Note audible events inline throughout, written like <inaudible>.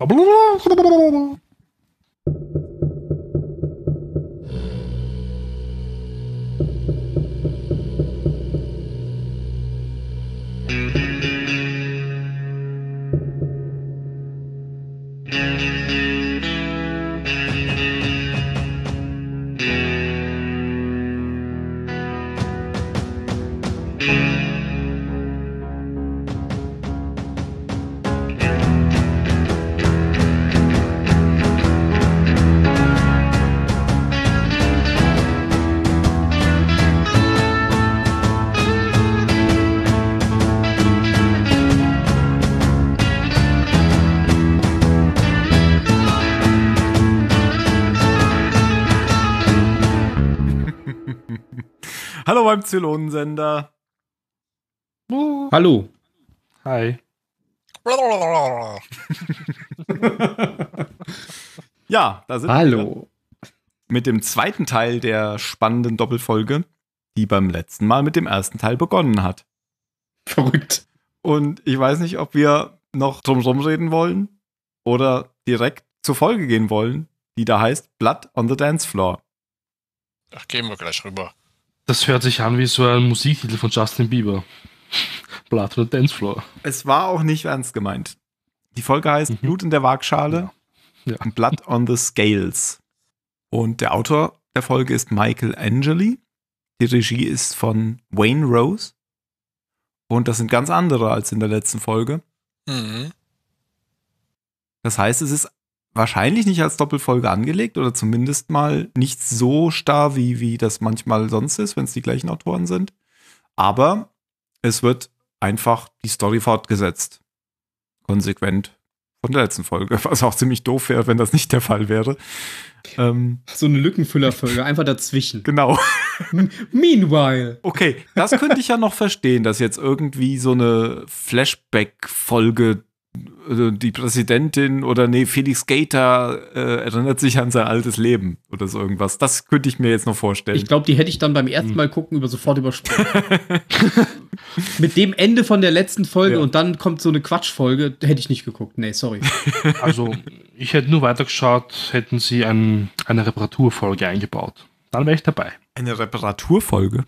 A beim Zylonensender. Hallo. Hi. <laughs> ja, da sind Hallo. wir. Mit dem zweiten Teil der spannenden Doppelfolge, die beim letzten Mal mit dem ersten Teil begonnen hat. Verrückt. Und ich weiß nicht, ob wir noch drumherum reden wollen oder direkt zur Folge gehen wollen, die da heißt Blood on the Dance Floor. Ach, gehen wir gleich rüber. Das hört sich an wie so ein Musiktitel von Justin Bieber. Blood on the Dancefloor. Es war auch nicht ernst gemeint. Die Folge heißt mhm. Blut in der Waagschale ja. ja. Blood on the Scales. Und der Autor der Folge ist Michael Angeli. Die Regie ist von Wayne Rose. Und das sind ganz andere als in der letzten Folge. Mhm. Das heißt, es ist wahrscheinlich nicht als Doppelfolge angelegt oder zumindest mal nicht so starr, wie, wie das manchmal sonst ist, wenn es die gleichen Autoren sind. Aber es wird einfach die Story fortgesetzt. Konsequent von der letzten Folge, <laughs> was auch ziemlich doof wäre, wenn das nicht der Fall wäre. Ähm, so eine Lückenfüllerfolge, einfach dazwischen. Genau. <laughs> Meanwhile. Okay, das könnte ich ja noch verstehen, dass jetzt irgendwie so eine Flashback-Folge also die Präsidentin oder nee, Felix Gator äh, erinnert sich an sein altes Leben oder so irgendwas. Das könnte ich mir jetzt noch vorstellen. Ich glaube, die hätte ich dann beim ersten hm. Mal gucken über sofort übersprungen. <laughs> Mit dem Ende von der letzten Folge ja. und dann kommt so eine Quatschfolge, hätte ich nicht geguckt. Nee, sorry. <laughs> Also, ich hätte nur weitergeschaut, hätten sie ein, eine Reparaturfolge eingebaut. Dann wäre ich dabei. Eine Reparaturfolge?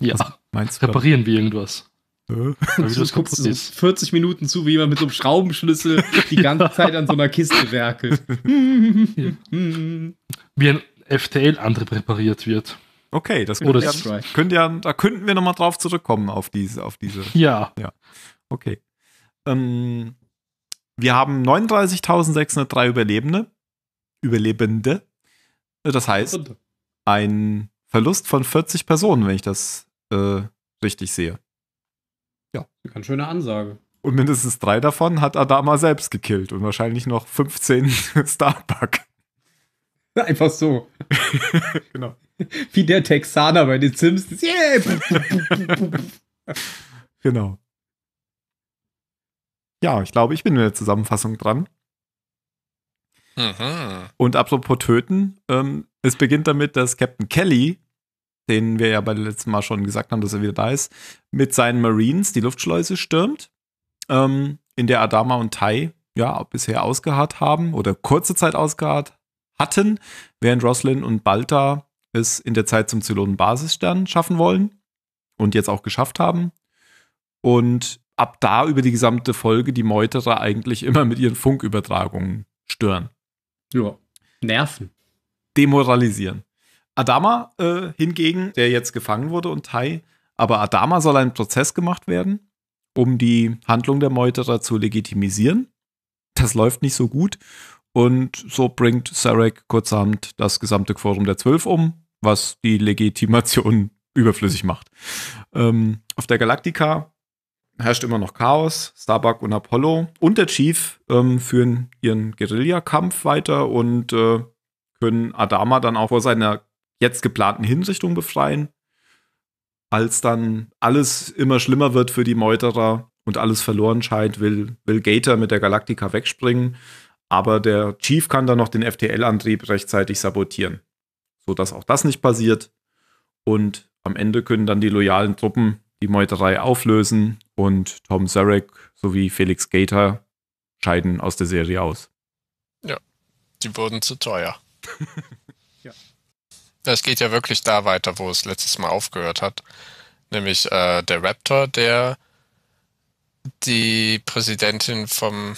Ja. Was meinst du? Reparieren wir irgendwas. Wie <laughs> das guckst so 40 Minuten zu, wie jemand mit so einem Schraubenschlüssel die <laughs> ganze Zeit an so einer Kiste werkelt. <laughs> wie ein FTL-Antrieb präpariert wird. Okay, das könnte ja, könnte ja, da könnten wir nochmal drauf zurückkommen auf diese, auf diese. Ja. Ja. Okay. Ähm, wir haben 39.603 Überlebende. Überlebende. Das heißt, ein Verlust von 40 Personen, wenn ich das äh, richtig sehe. Ja, eine ganz schöne Ansage. Und mindestens drei davon hat Adama selbst gekillt und wahrscheinlich noch 15 <laughs> Starbuck. <laughs> Einfach so. <laughs> genau. Wie der Texaner bei den Sims. Yeah! genau. Ja, ich glaube, ich bin in der Zusammenfassung dran. Aha. Und apropos Töten, ähm, es beginnt damit, dass Captain Kelly den wir ja beim letzten Mal schon gesagt haben, dass er wieder da ist, mit seinen Marines die Luftschleuse stürmt, ähm, in der Adama und Tai ja bisher ausgeharrt haben oder kurze Zeit ausgeharrt hatten, während Roslin und Balta es in der Zeit zum Zylonen-Basisstern schaffen wollen und jetzt auch geschafft haben. Und ab da über die gesamte Folge die Meuterer eigentlich immer mit ihren Funkübertragungen stören. Ja, nerven. Demoralisieren. Adama äh, hingegen, der jetzt gefangen wurde und Tai, aber Adama soll ein Prozess gemacht werden, um die Handlung der Meuterer zu legitimisieren. Das läuft nicht so gut und so bringt Sarek kurzerhand das gesamte Quorum der Zwölf um, was die Legitimation <laughs> überflüssig macht. Ähm, auf der Galaktika herrscht immer noch Chaos. Starbuck und Apollo und der Chief ähm, führen ihren Guerillakampf weiter und äh, können Adama dann auch vor seiner jetzt geplanten Hinrichtung befreien, als dann alles immer schlimmer wird für die Meuterer und alles verloren scheint, will, will Gator mit der Galaktika wegspringen, aber der Chief kann dann noch den FTL-Antrieb rechtzeitig sabotieren, sodass auch das nicht passiert und am Ende können dann die loyalen Truppen die Meuterei auflösen und Tom Zarek sowie Felix Gator scheiden aus der Serie aus. Ja, die wurden zu teuer. <laughs> Ja, es geht ja wirklich da weiter, wo es letztes Mal aufgehört hat. Nämlich äh, der Raptor, der die Präsidentin vom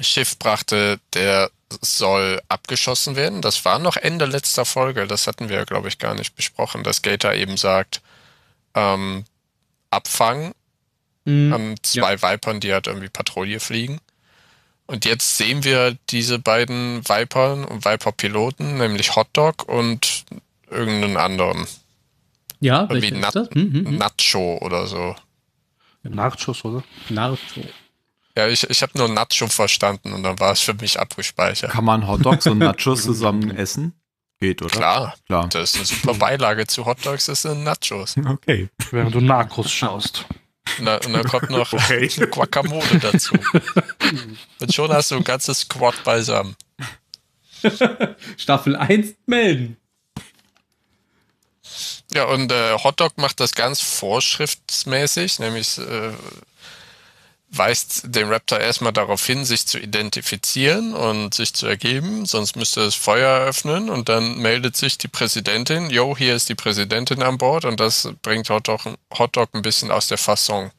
Schiff brachte, der soll abgeschossen werden. Das war noch Ende letzter Folge. Das hatten wir, glaube ich, gar nicht besprochen, dass Gator eben sagt, ähm, abfangen mhm, an ähm, zwei ja. Vipern, die halt irgendwie Patrouille fliegen. Und jetzt sehen wir diese beiden Viper und Viper-Piloten, nämlich Hotdog und irgendeinen anderen. Ja, wie Nat mhm, mhm, mhm, Nacho oder so. Nachos, oder? Nacho. Ja, ich, ich habe nur Nacho verstanden und dann war es für mich abgespeichert. Kann man Hotdogs und <laughs> Nachos zusammen essen? Geht, oder? Klar, klar. Das ist eine super Beilage zu Hotdogs, das sind Nachos. <laughs> Okay. Während du Narcos schaust. Na, und dann kommt noch <laughs> okay. <laughs> Guacamole dazu. und schon hast du ein ganzes Squad beisammen. <laughs> Staffel 1 melden. Ja, und äh, Hotdog macht das ganz vorschriftsmäßig, nämlich äh, weist den Raptor erstmal darauf hin, sich zu identifizieren und sich zu ergeben, sonst müsste es Feuer eröffnen und dann meldet sich die Präsidentin, yo, hier ist die Präsidentin an Bord und das bringt Hotdog, Hotdog ein bisschen aus der Fassung.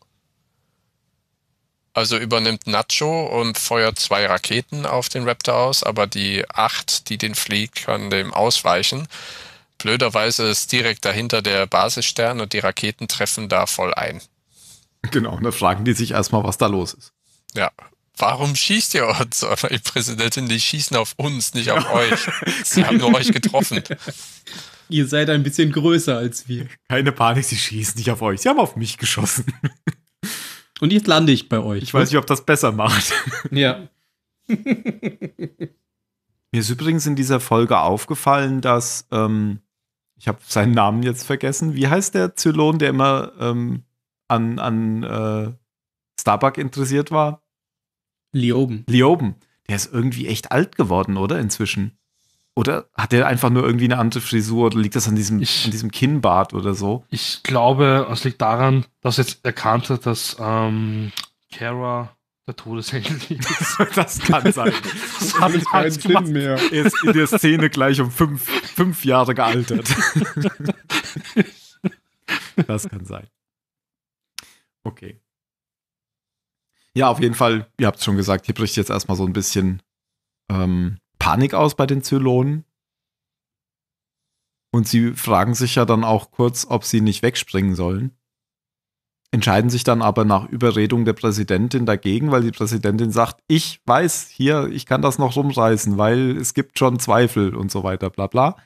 Also übernimmt Nacho und feuert zwei Raketen auf den Raptor aus, aber die acht, die den fliegt, kann dem ausweichen. Blöderweise ist direkt dahinter der Basisstern und die Raketen treffen da voll ein. <laughs> Genau, und dann fragen die sich erstmal, was da los ist. Ja. Warum schießt ihr uns? Aber <laughs> die Präsidentin, die schießen auf uns, nicht auf <laughs> euch. Sie haben nur euch getroffen. Ihr seid ein bisschen größer als wir. Keine Panik, sie schießen nicht auf euch. Sie haben auf mich geschossen. Und jetzt lande ich bei euch. Ich weiß ne? nicht, ob das besser macht. Ja. Mir ist übrigens in dieser Folge aufgefallen, dass ähm, ich habe seinen Namen jetzt vergessen. Wie heißt der Zylon, der immer ähm, an, an äh, Starbuck interessiert war? Lioben. Lioben. Der ist irgendwie echt alt geworden, oder? Inzwischen. Oder hat er einfach nur irgendwie eine andere Frisur oder liegt das an diesem, ich, an diesem Kinnbart oder so? Ich glaube, es liegt daran, dass jetzt erkannt hat, dass ähm, Kara der Todesengel <laughs> ist. <laughs> das kann sein. Das, habe ich keinen Sinn mehr. Er ist in der Szene gleich um fünf, fünf Jahre gealtert. <laughs> das kann sein. Okay. Ja, auf jeden Fall, ihr habt es schon gesagt, hier bricht jetzt erstmal so ein bisschen ähm, Panik aus bei den Zylonen. Und sie fragen sich ja dann auch kurz, ob sie nicht wegspringen sollen. Entscheiden sich dann aber nach Überredung der Präsidentin dagegen, weil die Präsidentin sagt, ich weiß hier, ich kann das noch rumreißen, weil es gibt schon Zweifel und so weiter, bla bla.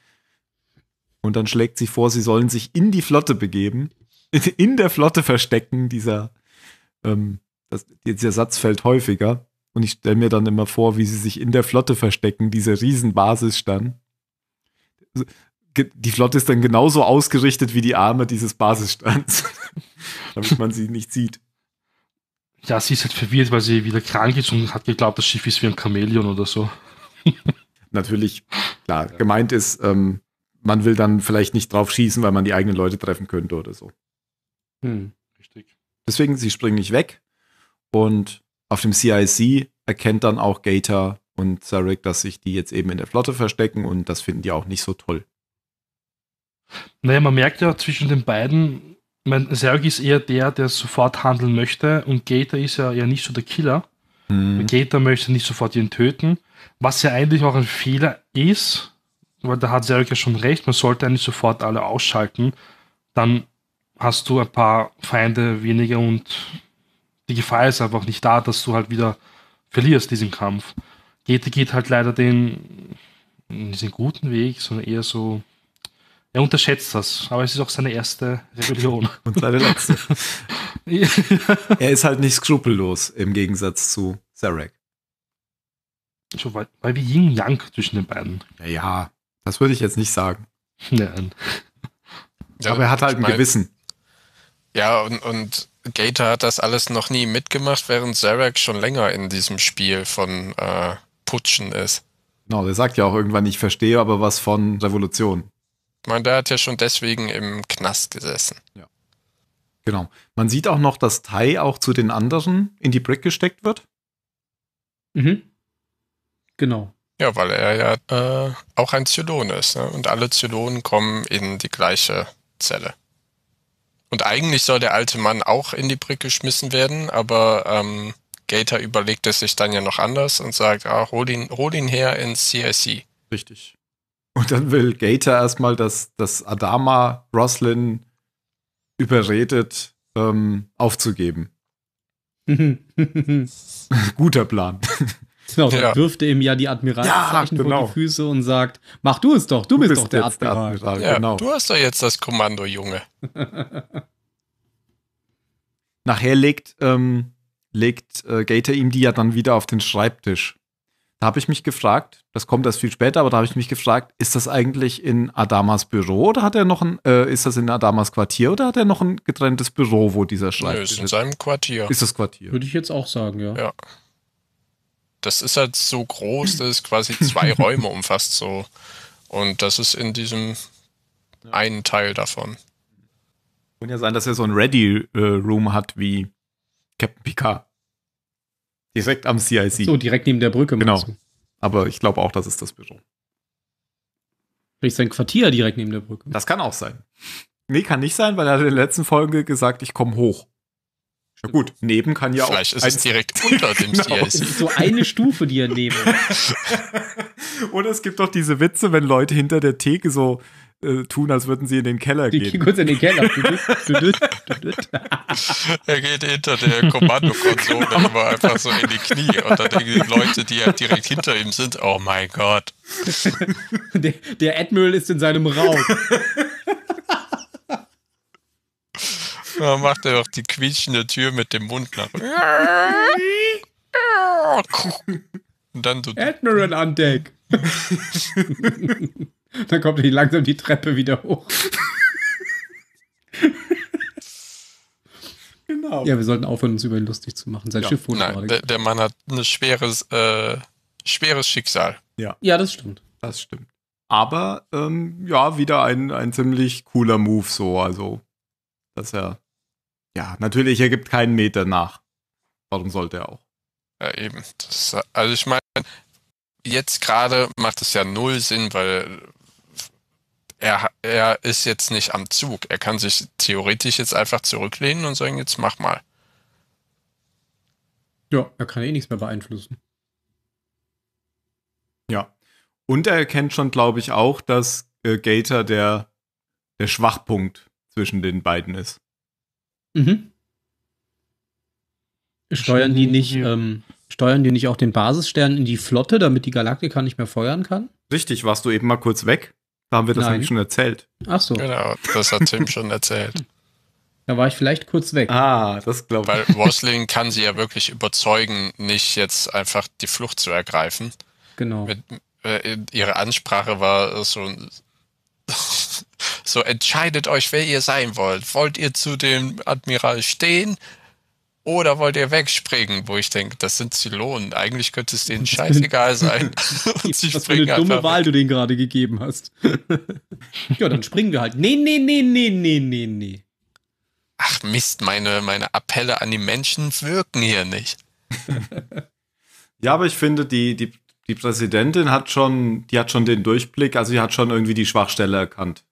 Und dann schlägt sie vor, sie sollen sich in die Flotte begeben in der Flotte verstecken. Dieser, ähm, das, dieser Satz fällt häufiger. Und ich stelle mir dann immer vor, wie sie sich in der Flotte verstecken, diese Riesenbasis dann. Also, die Flotte ist dann genauso ausgerichtet wie die Arme dieses Basisstands, <laughs> damit man sie nicht sieht. Ja, sie ist halt verwirrt, weil sie wieder krank ist und hat geglaubt, das Schiff ist wie ein Chamäleon oder so. Natürlich, klar, gemeint ist, ähm, man will dann vielleicht nicht drauf schießen, weil man die eigenen Leute treffen könnte oder so. Hm. Richtig. Deswegen, sie springen nicht weg. Und auf dem CIC erkennt dann auch Gator und Zarek, dass sich die jetzt eben in der Flotte verstecken und das finden die auch nicht so toll. Naja, man merkt ja zwischen den beiden, ich Zarek ist eher der, der sofort handeln möchte und Gator ist ja eher nicht so der Killer. Mhm. Gator möchte nicht sofort ihn töten, was ja eigentlich auch ein Fehler ist, weil da hat Zarek ja schon recht, man sollte eigentlich sofort alle ausschalten, dann hast du ein paar Feinde weniger und die Gefahr ist einfach nicht da, dass du halt wieder verlierst diesen Kampf. Gete geht halt leider den, diesen guten Weg, sondern eher so, er unterschätzt das, aber es ist auch seine erste Rebellion. und seine letzte. <laughs> er ist halt nicht skrupellos im Gegensatz zu Zarek. So, weil, weil wir Yin Yang zwischen den beiden. Ja, ja das würde ich jetzt nicht sagen. Nein. Ja, aber er hat halt ich mein, ein Gewissen. Ja, und, und Gator hat das alles noch nie mitgemacht, während Zarek schon länger in diesem Spiel von äh, Putschen ist. Genau, der sagt ja auch irgendwann, ich verstehe aber was von Revolution. Ich meine, der hat ja schon deswegen im Knast gesessen. Ja. Genau. Man sieht auch noch, dass Tai auch zu den anderen in die Brick gesteckt wird. Mhm. Genau. Ja, weil er ja äh, auch ein Zylon ist. Ne? Und alle Zylonen kommen in die gleiche Zelle. Und eigentlich soll der alte Mann auch in die Brücke geschmissen werden, aber ähm, Gator überlegt es sich dann ja noch anders und sagt, ah, hol ihn, hol ihn her ins CIC. Richtig. Und dann will Gator erstmal, dass, dass Adama Roslin überredet, ähm, aufzugeben. <laughs> Guter Plan. Genau, ja. wirft er ihm ja die Admiralszeichen ja, genau. vor die genau. Füße und sagt, mach du es doch, du, du bist, bist, doch der Admiral. Der Admiral ja, genau. Du hast doch jetzt das Kommando, Junge. <laughs> Nachher legt, ähm, legt äh, Gator ihm die ja dann wieder auf den Schreibtisch. Da habe ich mich gefragt, das kommt erst viel später, aber da habe ich mich gefragt, ist das eigentlich in Adamas Büro oder hat er noch ein, äh, ist das in Adamas Quartier oder hat er noch ein getrenntes Büro, wo dieser Schreibtisch ist? Nö, ist? in seinem Quartier. Ist das Quartier. Würde ich jetzt auch sagen, ja. Ja das ist halt so groß, dass es quasi zwei <laughs> Räume umfasst so. Und das ist in diesem einen Teil davon. Kann ja sein, dass er so ein Ready äh, Room hat wie Captain Picard. Direkt am CIC. So, direkt neben der Brücke. Genau. Aber ich glaube auch, das ist das Büro. Vielleicht sein Quartier direkt neben der Brücke. Das kann auch sein. Nee, kann nicht sein, weil er hat in der letzten Folge gesagt, ich komme hoch. Na gut, neben kann ja Vielleicht auch. Vielleicht ist es direkt <laughs> unter dem genau. CIC. Es ist so eine Stufe, die er neben. <laughs> Oder es gibt doch diese Witze, wenn Leute hinter der Theke so äh, tun, als würden sie in den Keller die gehen. Die gehen kurz in den Keller. er geht hinter der Kommandokonsole genau. <laughs> immer einfach so in die Knie. Und dann denken die Leute, die ja direkt hinter ihm sind, oh mein Gott. der, der Admiral ist in seinem Raum. Da macht er doch die quietschende Tür mit dem Mund nach. Und dann so. Admiral an Deck. dann kommt er langsam die Treppe wieder hoch. genau. Ja, wir sollten aufhören, uns über ihn lustig zu machen. Sein ja, Schiff wurde nein, der, der, Mann hat ein schweres, äh, schweres Schicksal. Ja. ja, das stimmt. Das stimmt. Aber ähm, ja, wieder ein, ein ziemlich cooler Move so. Also, dass er ja, natürlich, er gibt keinen Meter nach. Warum sollte er auch? Ja, eben. Das, also ich meine, jetzt gerade macht es ja null Sinn, weil er, er ist jetzt nicht am Zug. Er kann sich theoretisch jetzt einfach zurücklehnen und sagen, jetzt mach mal. Ja, er kann eh nichts mehr beeinflussen. Ja. Und er erkennt schon, glaube ich, auch, dass äh, Gator der, der Schwachpunkt zwischen den beiden ist. Mhm. Steuern die nicht, ähm, steuern die nicht auch den Basisstern in die Flotte, damit die Galaktika nicht mehr feuern kann? Richtig, warst du eben mal kurz weg? Da haben wir das Nein. eigentlich schon erzählt. Ach so. Genau, das hat Tim schon erzählt. <laughs> Da war ich vielleicht kurz weg. Ah, das glaube ich. Weil <laughs> Rosling kann sie ja wirklich überzeugen, nicht jetzt einfach die Flucht zu ergreifen. Genau. Mit, äh, ihre Ansprache war so ein so entscheidet euch, wer ihr sein wollt. Wollt ihr zu dem Admiral stehen oder wollt ihr wegspringen? Wo ich denke, das sind Zylonen. Eigentlich könnte es denen scheißegal sein. <laughs> <laughs> Und sie Was für eine dumme Wahl weg. du denen gerade gegeben hast. <laughs> ja, dann springen wir halt. Nee, nee, nee, nee, nee, nee, nee. Ach Mist, meine, meine Appelle an die Menschen wirken hier nicht. ja, aber ich finde, die, die, die Präsidentin hat schon, die hat schon den Durchblick, also sie hat schon irgendwie die Schwachstelle erkannt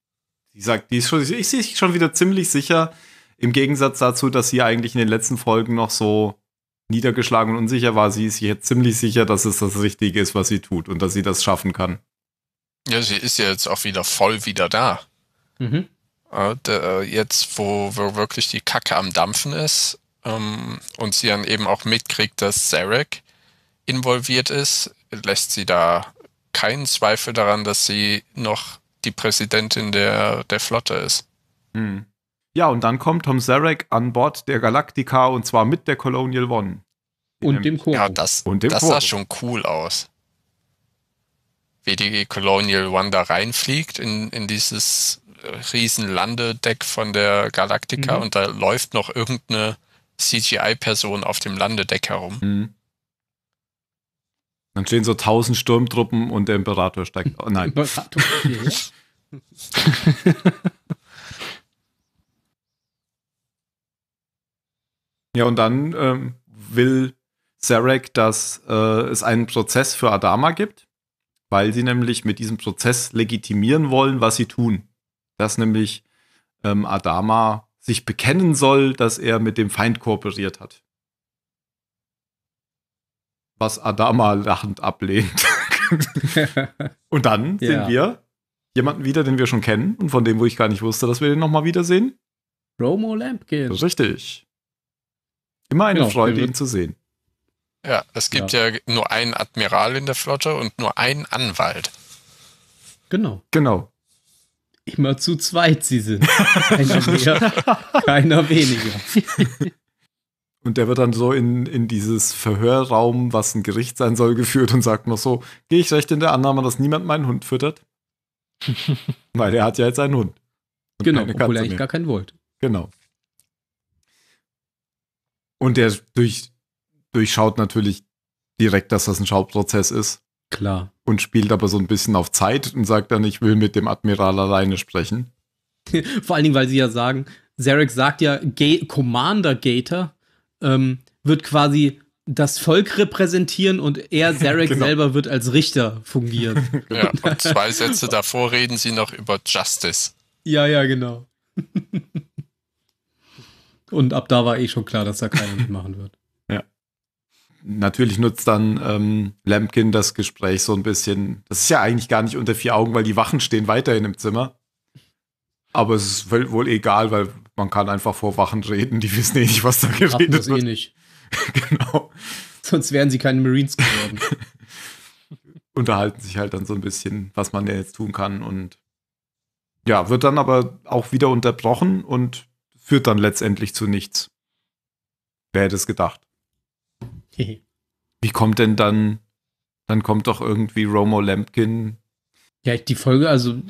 sie sagt, die ist schon, ich sehe schon wieder ziemlich sicher, im Gegensatz dazu, dass sie eigentlich in den letzten Folgen noch so niedergeschlagen und unsicher war, sie ist sich jetzt ziemlich sicher, dass es das Richtige ist, was sie tut und dass sie das schaffen kann. Ja, sie ist ja jetzt auch wieder voll wieder da. Mhm. Äh, jetzt, wo, wo wirklich die Kacke am Dampfen ist ähm, und sie dann eben auch mitkriegt, dass Zarek involviert ist, lässt sie da keinen Zweifel daran, dass sie noch die Präsidentin der, der Flotte ist. Hm. Ja, und dann kommt Tom Zarek an Bord der Galactica und zwar mit der Colonial One. Und dem Koro. Ja, das, und dem das Koro. sah schon cool aus. Wie die Colonial One da reinfliegt in, in dieses äh, riesen Landedeck von der Galactica mhm. und da läuft noch irgendeine CGI-Person auf dem Landedeck herum. Mhm. Dann stehen so tausend Sturmtruppen und der Imperator steigt. Oh, nein. <laughs> ja, und dann ähm, will Zarek, dass äh, es einen Prozess für Adama gibt, weil sie nämlich mit diesem Prozess legitimieren wollen, was sie tun. Dass nämlich ähm, Adama sich bekennen soll, dass er mit dem Feind kooperiert hat was Adama lachend ablehnt. <laughs> und dann ja. sehen wir jemanden wieder, den wir schon kennen und von dem, wo ich gar nicht wusste, dass wir den nochmal wiedersehen. Romo Lampkin. Richtig. Immer eine genau, Freude, ihn zu sehen. Ja, es gibt ja. ja. nur einen Admiral in der Flotte und nur einen Anwalt. Genau. Genau. Immer zu zweit sie sind. Keiner <laughs> mehr, keiner weniger. <laughs> Und der wird dann so in, in dieses Verhörraum, was ein Gericht sein soll, geführt und sagt noch so, gehe ich recht in der Annahme, dass niemand meinen Hund füttert? <laughs> Weil er hat ja jetzt einen Hund. Genau, obwohl er eigentlich mehr. gar keinen wollte. Genau. Und der durch, durchschaut natürlich direkt, dass das ein Schauprozess ist. Klar. Und spielt aber so ein bisschen auf Zeit und sagt dann, ich will mit dem Admiral alleine sprechen. <laughs> Vor allen Dingen, weil sie ja sagen, Zarek sagt ja Ga Commander Gator ähm, wird quasi das Volk repräsentieren und er, <laughs> Zarek genau. selber, wird als Richter fungieren. <laughs> Genau. ja, und zwei Sätze davor reden sie noch über Justice. Ja, ja, genau. <laughs> und ab da war eh schon klar, dass da keiner mitmachen wird. Ja. Natürlich nutzt dann ähm, Lampkin das Gespräch so ein bisschen. Das ist ja eigentlich gar nicht unter vier Augen, weil die Wachen stehen weiterhin im Zimmer. Aber es ist wohl egal, weil man kann einfach vor Wachen reden, die wissen eh nicht, was da geredet Waffen das eh wird. Eh nicht. <laughs> genau. Sonst wären sie keine Marines geworden. <laughs> Unterhalten sich halt dann so ein bisschen, was man ja jetzt tun kann und ja, wird dann aber auch wieder unterbrochen und führt dann letztendlich zu nichts. Wer hätte es gedacht? <laughs> Wie kommt denn dann, dann kommt doch irgendwie Romo Lampkin. Ja, die Folge, also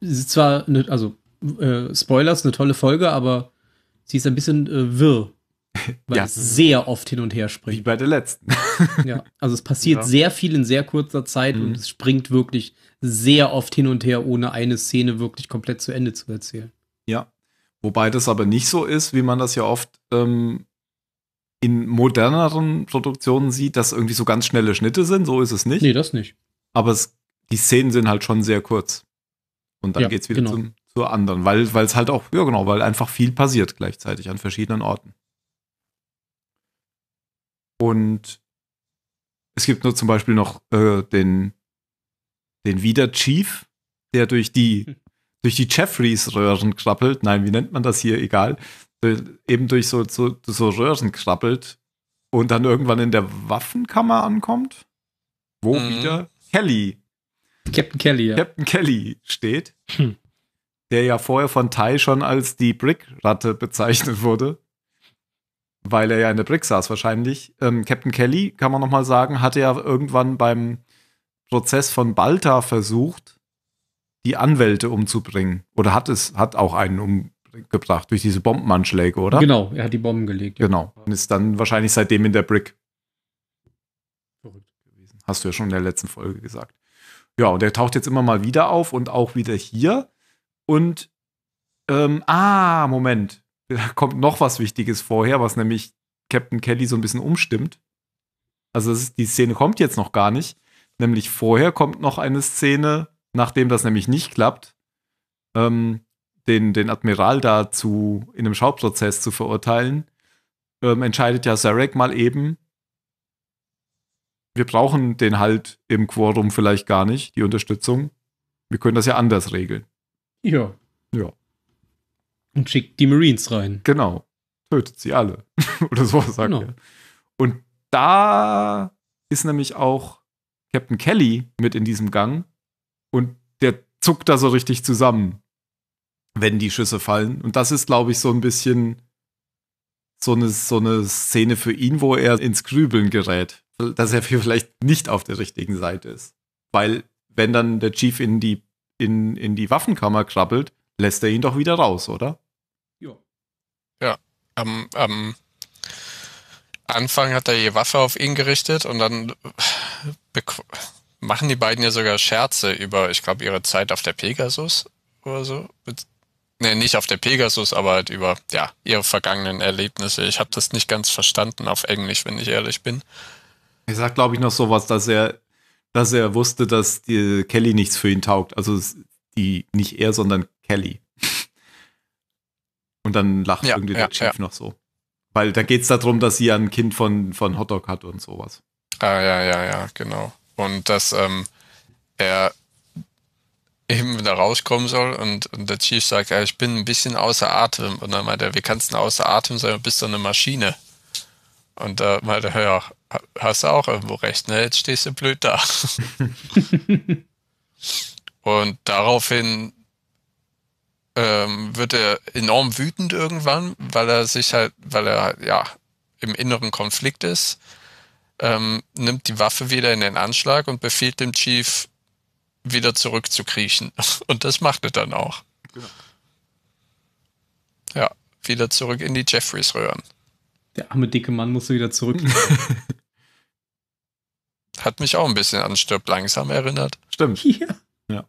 ist zwar, ne, also äh, Spoilers, eine tolle Folge, aber sie ist ein bisschen äh, wirr. <laughs> Weil ja. es sehr oft hin und her springt. Wie bei der letzten. <laughs> ja, also es passiert ja. sehr viel in sehr kurzer Zeit mhm. und es springt wirklich sehr oft hin und her, ohne eine Szene wirklich komplett zu Ende zu erzählen. Ja. Wobei das aber nicht so ist, wie man das ja oft ähm, in moderneren Produktionen sieht, dass irgendwie so ganz schnelle Schnitte sind. So ist es nicht. Nee, das nicht. Aber es, die Szenen sind halt schon sehr kurz. Und dann ja, es wieder genau. zum zur anderen, weil es halt auch, ja genau, weil einfach viel passiert gleichzeitig an verschiedenen Orten. Und es gibt nur zum Beispiel noch äh, den, den wieder Chief, der durch die, hm. durch die Jeffreys-Röhren krabbelt. Nein, wie nennt man das hier? Egal. Äh, eben durch so, so, so Röhren krabbelt und dann irgendwann in der Waffenkammer ankommt, wo mhm. wieder Kelly. Captain Kelly, ja. Captain Kelly steht. Hm der ja vorher von Tai schon als die Brick-Ratte bezeichnet wurde, weil er ja in der Brick saß wahrscheinlich. Ähm, Captain Kelly, kann man nochmal sagen, hatte ja irgendwann beim Prozess von Balta versucht, die Anwälte umzubringen. Oder hat es, hat auch einen umgebracht durch diese Bombenanschläge, oder? Genau, er hat die Bomben gelegt. Ja. Genau. Und ist dann wahrscheinlich seitdem in der Brick. Verrückt gewesen. Hast du ja schon in der letzten Folge gesagt. Ja, und er taucht jetzt immer mal wieder auf und auch wieder hier. Und ähm, ah, Moment. Da kommt noch was Wichtiges vorher, was nämlich Captain Kelly so ein bisschen umstimmt. Also ist, die Szene kommt jetzt noch gar nicht. Nämlich vorher kommt noch eine Szene, nachdem das nämlich nicht klappt, ähm, den, den Admiral da zu, in einem Schauprozess zu verurteilen, ähm, entscheidet ja Sarek mal eben, wir brauchen den halt im Quorum vielleicht gar nicht, die Unterstützung. Wir können das ja anders regeln. Ja. Ja. Und schickt die Marines rein. Genau. Tötet sie alle. <laughs> Oder so sagt genau. er. Und da ist nämlich auch Captain Kelly mit in diesem Gang und der zuckt da so richtig zusammen, wenn die Schüsse fallen. Und das ist, glaube ich, so ein bisschen so eine, so eine Szene für ihn, wo er ins Grübeln gerät, dass er vielleicht nicht auf der richtigen Seite ist. Weil, wenn dann der Chief in die in, in die Waffenkammer krabbelt, lässt er ihn doch wieder raus, oder? Jo. Ja. Am, am Anfang hat er die Waffe auf ihn gerichtet und dann machen die beiden ja sogar Scherze über, ich glaube, ihre Zeit auf der Pegasus oder so. Ne, nicht auf der Pegasus, aber halt über ja, ihre vergangenen Erlebnisse. Ich habe das nicht ganz verstanden auf Englisch, wenn ich ehrlich bin. Er sagt, glaube ich, noch sowas, dass er dass er wusste, dass die Kelly nichts für ihn taugt. Also die nicht er, sondern Kelly. Und dann lacht ja, irgendwie ja, der Chief ja. noch so. Weil da geht es darum, dass sie ein Kind von, von Hotdog hat und sowas. Ah, ja, ja, ja, genau. Und dass ähm, er eben wieder rauskommen soll und, und der Chief sagt, ich bin ein bisschen außer Atem. Und dann meint er, wie kannst du außer Atem sein? Du bist so eine Maschine. Und da äh, meinte, ja, hast du auch irgendwo recht, ne? Jetzt stehst du blöd da. <laughs> und daraufhin ähm, wird er enorm wütend irgendwann, weil er sich halt, weil er ja im inneren Konflikt ist, ähm, nimmt die Waffe wieder in den Anschlag und befiehlt dem Chief, wieder zurückzukriechen. <laughs> Und das macht er dann auch. Genau. Ja, wieder zurück in die Jeffreys röhren. Der arme dicke Mann musste wieder zurück. <laughs> Hat mich auch ein bisschen an Stirb langsam erinnert. Stimmt. Ja. ja.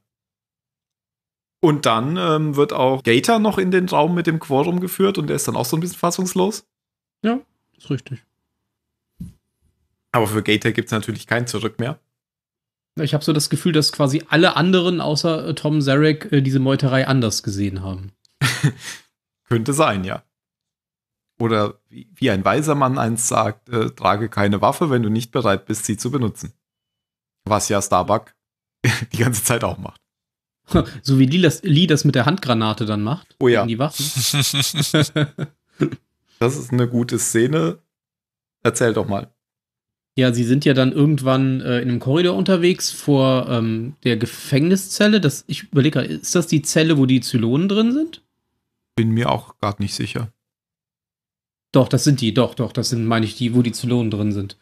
Und dann ähm, wird auch Gator noch in den Raum mit dem Quorum geführt und der ist dann auch so ein bisschen fassungslos. Ja, ist richtig. Aber für Gator gibt es natürlich kein Zurück mehr. Ich habe so das Gefühl, dass quasi alle anderen außer äh, Tom Zarek äh, diese Meuterei anders gesehen haben. <laughs> Könnte sein, ja oder wie, wie ein weiser Mann einst sagt, äh, trage keine Waffe, wenn du nicht bereit bist, sie zu benutzen. Was ja Starbuck <laughs> die ganze Zeit auch macht. <laughs> So wie Lee das, Lee das mit der Handgranate dann macht. Oh ja. Die Waffen. <laughs> das ist eine gute Szene. Erzähl doch mal. Ja, sie sind ja dann irgendwann äh, in einem Korridor unterwegs vor ähm, der Gefängniszelle. Das, ich überlege gerade, ist das die Zelle, wo die Zylonen drin sind? Bin mir auch gerade nicht sicher. Doch, das sind die, doch, doch, das sind, meine ich, die, wo die Zylonen drin sind.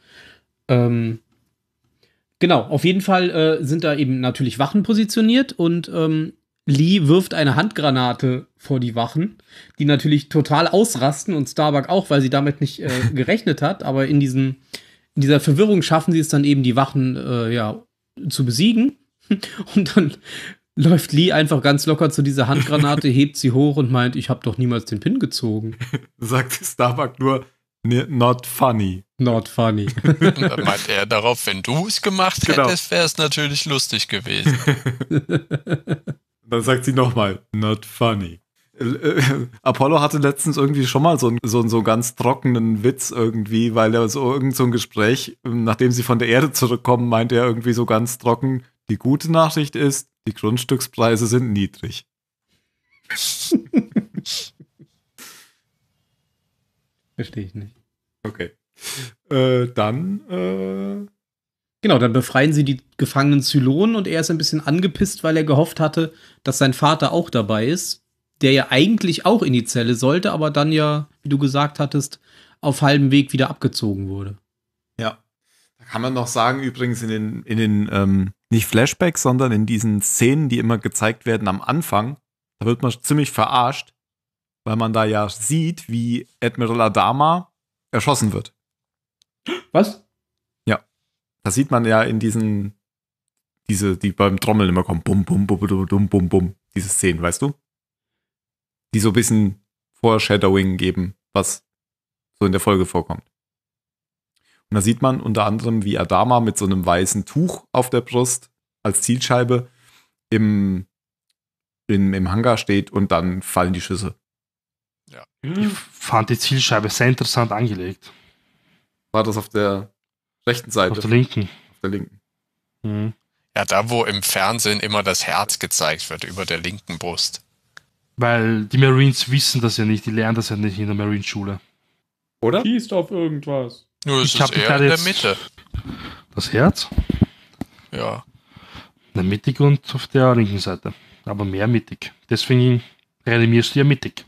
Ähm, genau, auf jeden Fall äh, sind da eben natürlich Wachen positioniert und ähm, Lee wirft eine Handgranate vor die Wachen, die natürlich total ausrasten und Starbuck auch, weil sie damit nicht äh, <laughs> gerechnet hat, aber in, diesem, in dieser Verwirrung schaffen sie es dann eben, die Wachen äh, ja, zu besiegen. <laughs> Und dann läuft Lee einfach ganz locker zu dieser Handgranate, <laughs> hebt sie hoch und meint, ich habe doch niemals den Pin gezogen. <laughs> Sagt Starbuck nur, not funny. Not funny. <laughs> und dann meint er darauf, wenn du es gemacht genau. hättest, wäre es natürlich lustig gewesen. dann sagt sie nochmal, not funny. Äh, äh, Apollo hatte letztens irgendwie schon mal so einen so, so ganz trockenen Witz irgendwie, weil er so irgend so ein Gespräch, nachdem sie von der Erde zurückkommen, meinte er irgendwie so ganz trocken, die gute Nachricht ist, die Grundstückspreise sind niedrig. Verstehe ich nicht. Okay. Äh, dann. Äh genau, dann befreien sie die gefangenen Zylonen und er ist ein bisschen angepisst, weil er gehofft hatte, dass sein Vater auch dabei ist, der ja eigentlich auch in die Zelle sollte, aber dann ja, wie du gesagt hattest, auf halbem Weg wieder abgezogen wurde. Kann man noch sagen, übrigens in den, in den ähm, nicht Flashbacks, sondern in diesen Szenen, die immer gezeigt werden am Anfang, da wird man ziemlich verarscht, weil man da ja sieht, wie Admiral Adama erschossen wird. Was? Ja. Das sieht man ja in diesen, diese, die beim Trommeln immer kommen, bum, bum, bum, bum, bum, bum, bum, diese Szenen, weißt du? Die so ein bisschen Foreshadowing geben, was so in der Folge vorkommt. Und da sieht man unter anderem, wie Adama mit so einem weißen Tuch auf der Brust als Zielscheibe im, im, im Hangar steht und dann fallen die Schüsse. Ja. Ich mhm. fand die Zielscheibe sehr interessant angelegt. War das auf der rechten Seite? Auf der linken. Auf der linken. Mhm. Ja, da wo im Fernsehen immer das Herz gezeigt wird, über der linken Brust. Weil die Marines wissen das ja nicht, die lernen das ja nicht in der Marineschule. Oder? Schießt auf irgendwas. Nur ist ich es eher in der Mitte. Das Herz? Ja. In der mittig und auf der linken Seite. Aber mehr mittig. Deswegen reanimierst du ja mittig.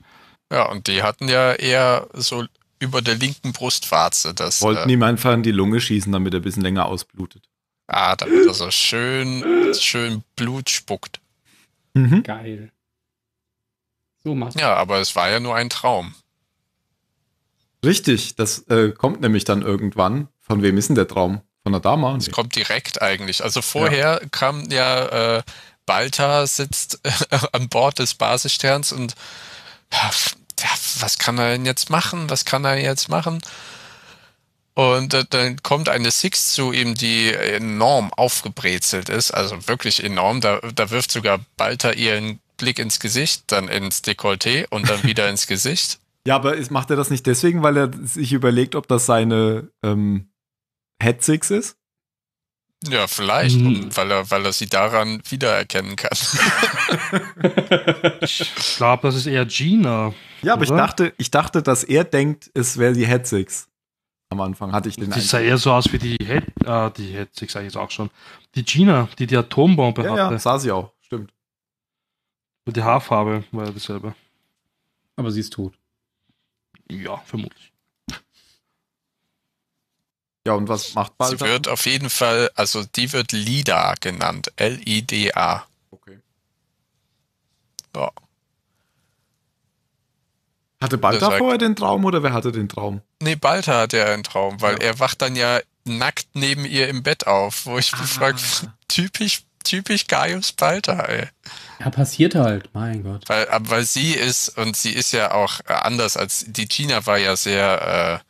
Ja, und die hatten ja eher so über der linken Brustwarze. Das, Wollten äh, ihm einfach in die Lunge schießen, damit er ein bisschen länger ausblutet. Ah, damit er so schön, schön Blut spuckt. Mhm. Geil. So machst Ja, aber es war ja nur ein Traum. Richtig, das äh, kommt nämlich dann irgendwann. Von wem ist denn der Traum? Von der Dame? Es kommt direkt eigentlich. Also vorher ja. kam ja äh, Balta sitzt äh, <laughs> an Bord des Basissterns und ja, was kann er denn jetzt machen? Was kann er jetzt machen? Und äh, dann kommt eine Six zu ihm, die enorm aufgebrezelt ist, also wirklich enorm. Da, da wirft sogar Balta ihren Blick ins Gesicht, dann ins Dekolleté und dann <laughs> wieder ins Gesicht. Ja, aber ist, macht er das nicht deswegen, weil er sich überlegt, ob das seine ähm, Head ist? Ja, vielleicht, mhm. weil, er, weil er sie daran wiedererkennen kann. <laughs> ich glaube, das ist eher Gina. Ja, aber ich dachte, ich dachte, dass er denkt, es wäre die Head Am Anfang hatte ich den Sie sah eher so aus wie die Head, äh, ah, die Head Six, sag ich jetzt auch schon. Die Gina, die die Atombombe ja, hatte. Ja, sah sie auch, stimmt. Und die Haarfarbe war ja dieselbe. Aber sie ist tot. Ja, vermutlich. Ja, und was macht Balda? Sie wird auf jeden Fall, also die wird LIDA genannt. L-I-D-A. Okay. Ja. Hatte Balta vorher den Traum oder wer hatte den Traum? Nee, Balta hatte ja einen Traum, weil ja. er wacht dann ja nackt neben ihr im Bett auf, wo ich ah. mich frage, <laughs> typisch, typisch Gaius Balta, ey. Ja, passiert halt, mein Gott. Weil, weil sie ist, und sie ist ja auch äh, anders als die Gina war ja sehr, äh,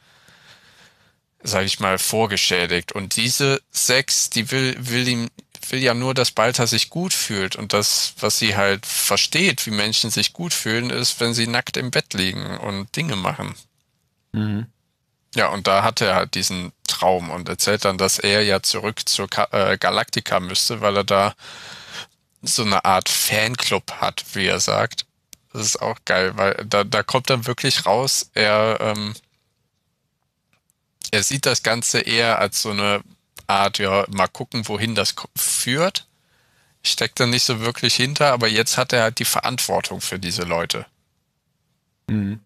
sag ich mal, vorgeschädigt. Und diese Sex, die will, will ihm, will ja nur, dass Balta sich gut fühlt. Und das, was sie halt versteht, wie Menschen sich gut fühlen, ist, wenn sie nackt im Bett liegen und Dinge machen. Mhm. Ja, und da hat er halt diesen Traum und erzählt dann, dass er ja zurück zur äh, Galaktika müsste, weil er da so eine Art Fanclub hat, wie er sagt. Das ist auch geil, weil da, da kommt dann wirklich raus, er, ähm, er sieht das Ganze eher als so eine Art, ja, mal gucken, wohin das führt. Steckt da nicht so wirklich hinter, aber jetzt hat er halt die Verantwortung für diese Leute. Mhm.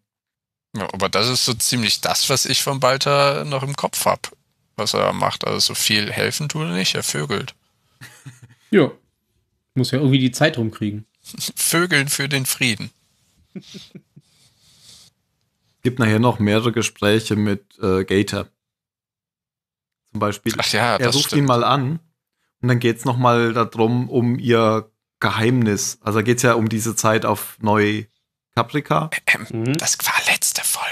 Ja, aber das ist so ziemlich das, was ich von Balter noch im Kopf habe, was er macht. Also so viel helfen tut er nicht, er vögelt. <laughs> ja. Muss ja irgendwie die Zeit rumkriegen. Vögeln für den Frieden. gibt nachher noch mehrere Gespräche mit äh, Gator. Zum Beispiel, Ach ja, er ruft stimmt. ihn mal an und dann geht es nochmal darum, um ihr Geheimnis. Also geht es ja um diese Zeit auf Neu Caprica. Ähm, mhm. Das war letzte Folge.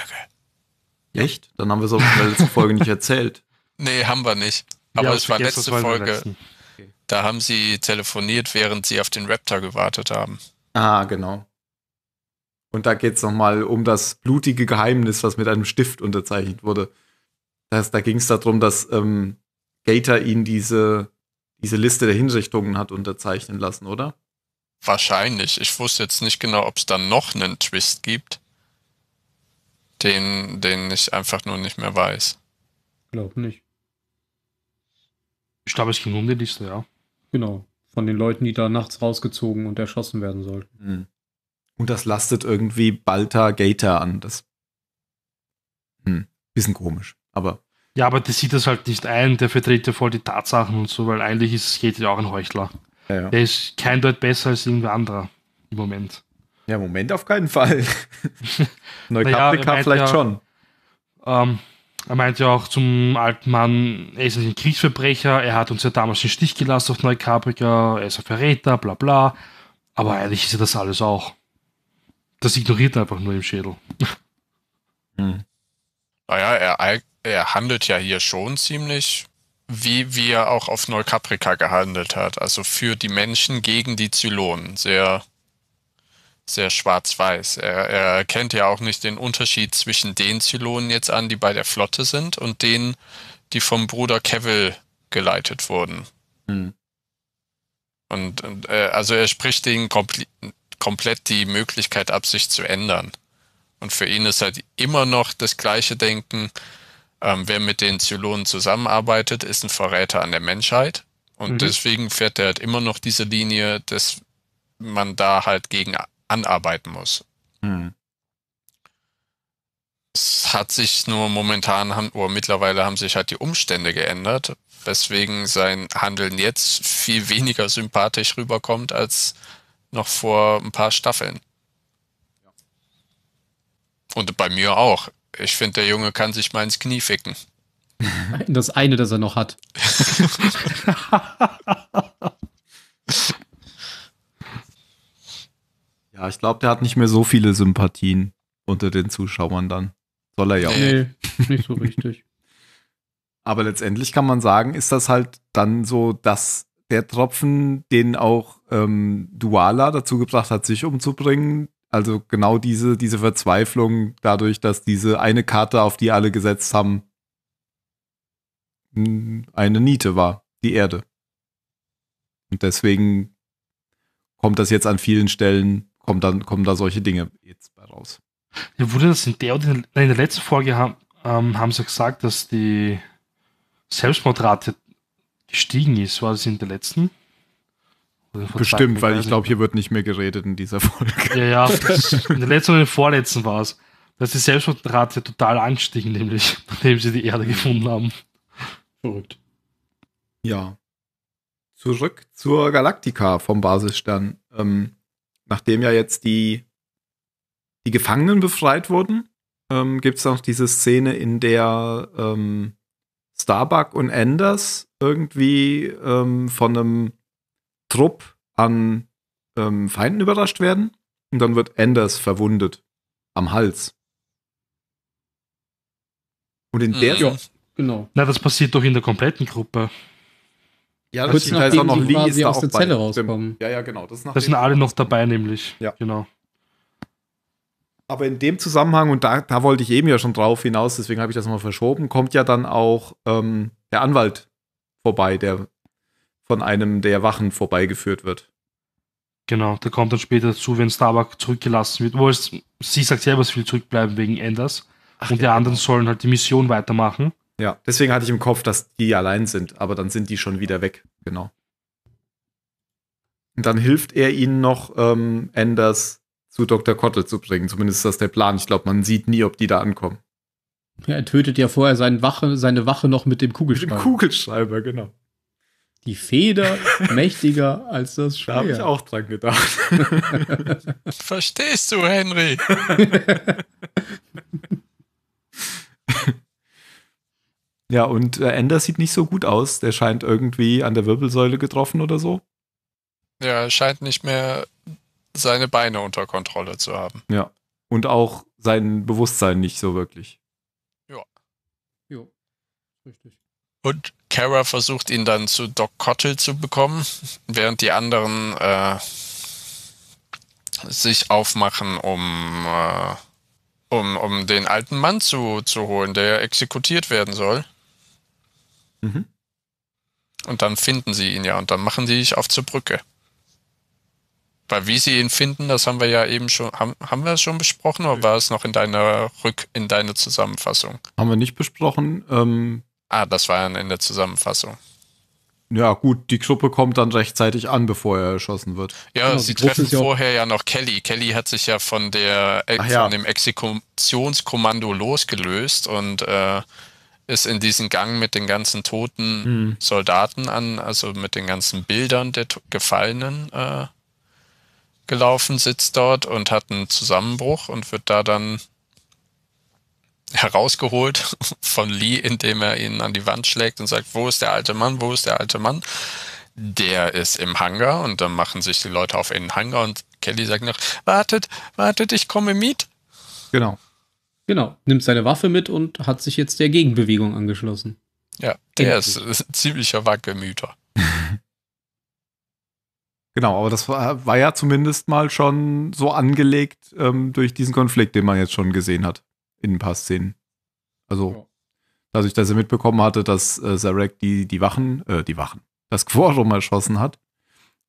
Echt? Dann haben wir so letzte Folge nicht erzählt. Nee, haben wir nicht. Aber ja, es war letzte Folge. Da haben sie telefoniert, während sie auf den Raptor gewartet haben. Ah, genau. Und da geht es nochmal um das blutige Geheimnis, was mit einem Stift unterzeichnet wurde. Das, da ging es darum, dass ähm, Gator ihn diese, diese Liste der Hinrichtungen hat unterzeichnen lassen, oder? Wahrscheinlich. Ich wusste jetzt nicht genau, ob es dann noch einen Twist gibt, den, den ich einfach nur nicht mehr weiß. Glaub nicht. Ich glaube, es ging um die Liste, ja. Genau, von den Leuten, die da nachts rausgezogen und erschossen werden sollten. Hm. Und das lastet irgendwie Balta Gator an. Das hm, bisschen komisch, aber. Ja, aber der sieht das halt nicht ein, der vertritt ja voll die Tatsachen und so, weil eigentlich ist Gator ja auch ein Heuchler. Ja, ja. Der ist kein Deut besser als irgendwer anderer im Moment. Ja, im Moment auf keinen Fall. <laughs> Neukaprika naja, vielleicht ja, schon. Ähm, er meinte ja auch zum alten Mann, er ist ein Kriegsverbrecher, er hat uns ja damals den Stich gelassen auf Neukaprika, er ist ein Verräter, bla bla. Aber eigentlich ist er das alles auch. Das ignoriert er einfach nur im Schädel. Hm. Naja, er, er handelt ja hier schon ziemlich, wie, wie er auch auf Neukaprika gehandelt hat. Also für die Menschen gegen die Zylonen. Sehr sehr schwarz-weiß. Er, er kennt ja auch nicht den Unterschied zwischen den Zylonen jetzt an, die bei der Flotte sind, und denen, die vom Bruder Kevil geleitet wurden. Hm. Und, und äh, also er spricht denen komple komplett die Möglichkeit ab, sich zu ändern. Und für ihn ist halt immer noch das gleiche Denken, ähm, wer mit den Zylonen zusammenarbeitet, ist ein Verräter an der Menschheit. Und mhm. deswegen fährt er halt immer noch diese Linie, dass man da halt gegen anarbeiten muss. Hm. Es hat sich nur momentan oder mittlerweile haben sich halt die Umstände geändert, weswegen sein Handeln jetzt viel weniger sympathisch rüberkommt als noch vor ein paar Staffeln. Und bei mir auch. Ich finde, der Junge kann sich mal ins Knie ficken. Das eine, das er noch hat. <laughs> <laughs> Ja, ich glaube, der hat nicht mehr so viele Sympathien unter den Zuschauern dann. Soll er ja auch. Nee, nicht so richtig. <laughs> Aber letztendlich kann man sagen, ist das halt dann so, dass der Tropfen, den auch ähm, Duala dazu gebracht hat, sich umzubringen, also genau diese, diese Verzweiflung dadurch, dass diese eine Karte, auf die alle gesetzt haben, eine Niete war, die Erde. Und deswegen kommt das jetzt an vielen Stellen kommen dann kommen da solche Dinge jetzt bei raus. Ja, wurde das in der in der letzten Folge haben, ähm, haben sie gesagt, dass die Selbstmordrate gestiegen ist. War das in der letzten? Bestimmt, weil ich glaube, hier wird nicht mehr geredet in dieser <laughs> Folge. Ja, ja, in der letzten und der vorletzten war es. Dass die Selbstmordrate total anstiegen, nämlich, <laughs> nachdem sie die Erde mhm. gefunden haben. Verrückt. Ja. Zurück zur Galaktika vom Basisstern. Ähm, nachdem ja jetzt die, die Gefangenen befreit wurden, ähm, gibt es noch diese Szene, in der ähm, Starbuck und Anders irgendwie ähm, von einem Trupp an ähm, Feinden überrascht werden. Und dann wird Anders verwundet am Hals. Und in der. Mhm. Ja, genau. Na, das passiert doch in der kompletten Gruppe. Ja, das ist nachdem auch noch Lee quasi ist aus der Zelle rauskommen. Ja, ja, genau. Das, das sind alle noch dabei, nämlich. Ja. Genau. Aber in dem Zusammenhang, und da, da wollte ich eben ja schon drauf hinaus, deswegen habe ich das mal verschoben, kommt ja dann auch ähm, der Anwalt vorbei, der von einem der Wachen vorbeigeführt wird. Genau, der kommt dann später dazu, wenn Starbuck zurückgelassen wird. Wo sie sagt selber, es will zurückbleiben wegen Enders. Ach, und ja, die anderen genau. sollen halt die Mission weitermachen. Ja, deswegen hatte ich im Kopf, dass die allein sind, aber dann sind die schon wieder weg. Genau. Und dann hilft er ihnen noch, ähm, Anders zu Dr. Kottel zu bringen. Zumindest ist das der Plan. Ich glaube, man sieht nie, ob die da ankommen. Ja, er tötet ja vorher seine Wache, seine Wache noch mit dem Kugelschreiber. Mit dem Kugelschreiber, genau. Die Feder mächtiger als das Schwert. Da habe ich auch dran gedacht. <laughs> Verstehst du, Henry? <laughs> Ja, und äh, Ender sieht nicht so gut aus. Der scheint irgendwie an der Wirbelsäule getroffen oder so. Ja, er scheint nicht mehr seine Beine unter Kontrolle zu haben. Ja. Und auch sein Bewusstsein nicht so wirklich. Ja. Jo. Richtig. Und Kara versucht ihn dann zu Doc Cottle zu bekommen, während die anderen äh, sich aufmachen, um, äh, um, um den alten Mann zu, zu holen, der exekutiert werden soll. Mhm. Und dann finden sie ihn ja und dann machen sie sich auf zur Brücke. Weil wie sie ihn finden, das haben wir ja eben schon, haben, haben wir es schon besprochen oder war es noch in deiner Rück, in deiner Zusammenfassung? Haben wir nicht besprochen. Ähm, ah, das war ja in der Zusammenfassung. Ja, gut, die Gruppe kommt dann rechtzeitig an, bevor er erschossen wird. Ja, genau, ja sie treffen vorher ja noch Kelly. Kelly hat sich ja von der Ach, äh, von ja. dem Exekutionskommando losgelöst und äh, ist in diesen Gang mit den ganzen toten mhm. Soldaten an, also mit den ganzen Bildern der Gefallenen äh, gelaufen, sitzt dort und hat einen Zusammenbruch und wird da dann herausgeholt <laughs> von Lee, indem er ihn an die Wand schlägt und sagt, wo ist der alte Mann, wo ist der alte Mann? Der ist im Hangar und dann machen sich die Leute auf in den Hangar und Kelly sagt noch, wartet, wartet, ich komme mit. Genau. Genau, nimmt seine Waffe mit und hat sich jetzt der Gegenbewegung angeschlossen. Ja, der ist, ist ein ziemlicher Wackelmüter. <laughs> genau, aber das war, war, ja zumindest mal schon so angelegt ähm, durch diesen Konflikt, den man jetzt schon gesehen hat in ein paar Szenen. Also, dass ich das er mitbekommen hatte, dass äh, Zarek die, die Wachen, äh, die Wachen, das Quorum erschossen hat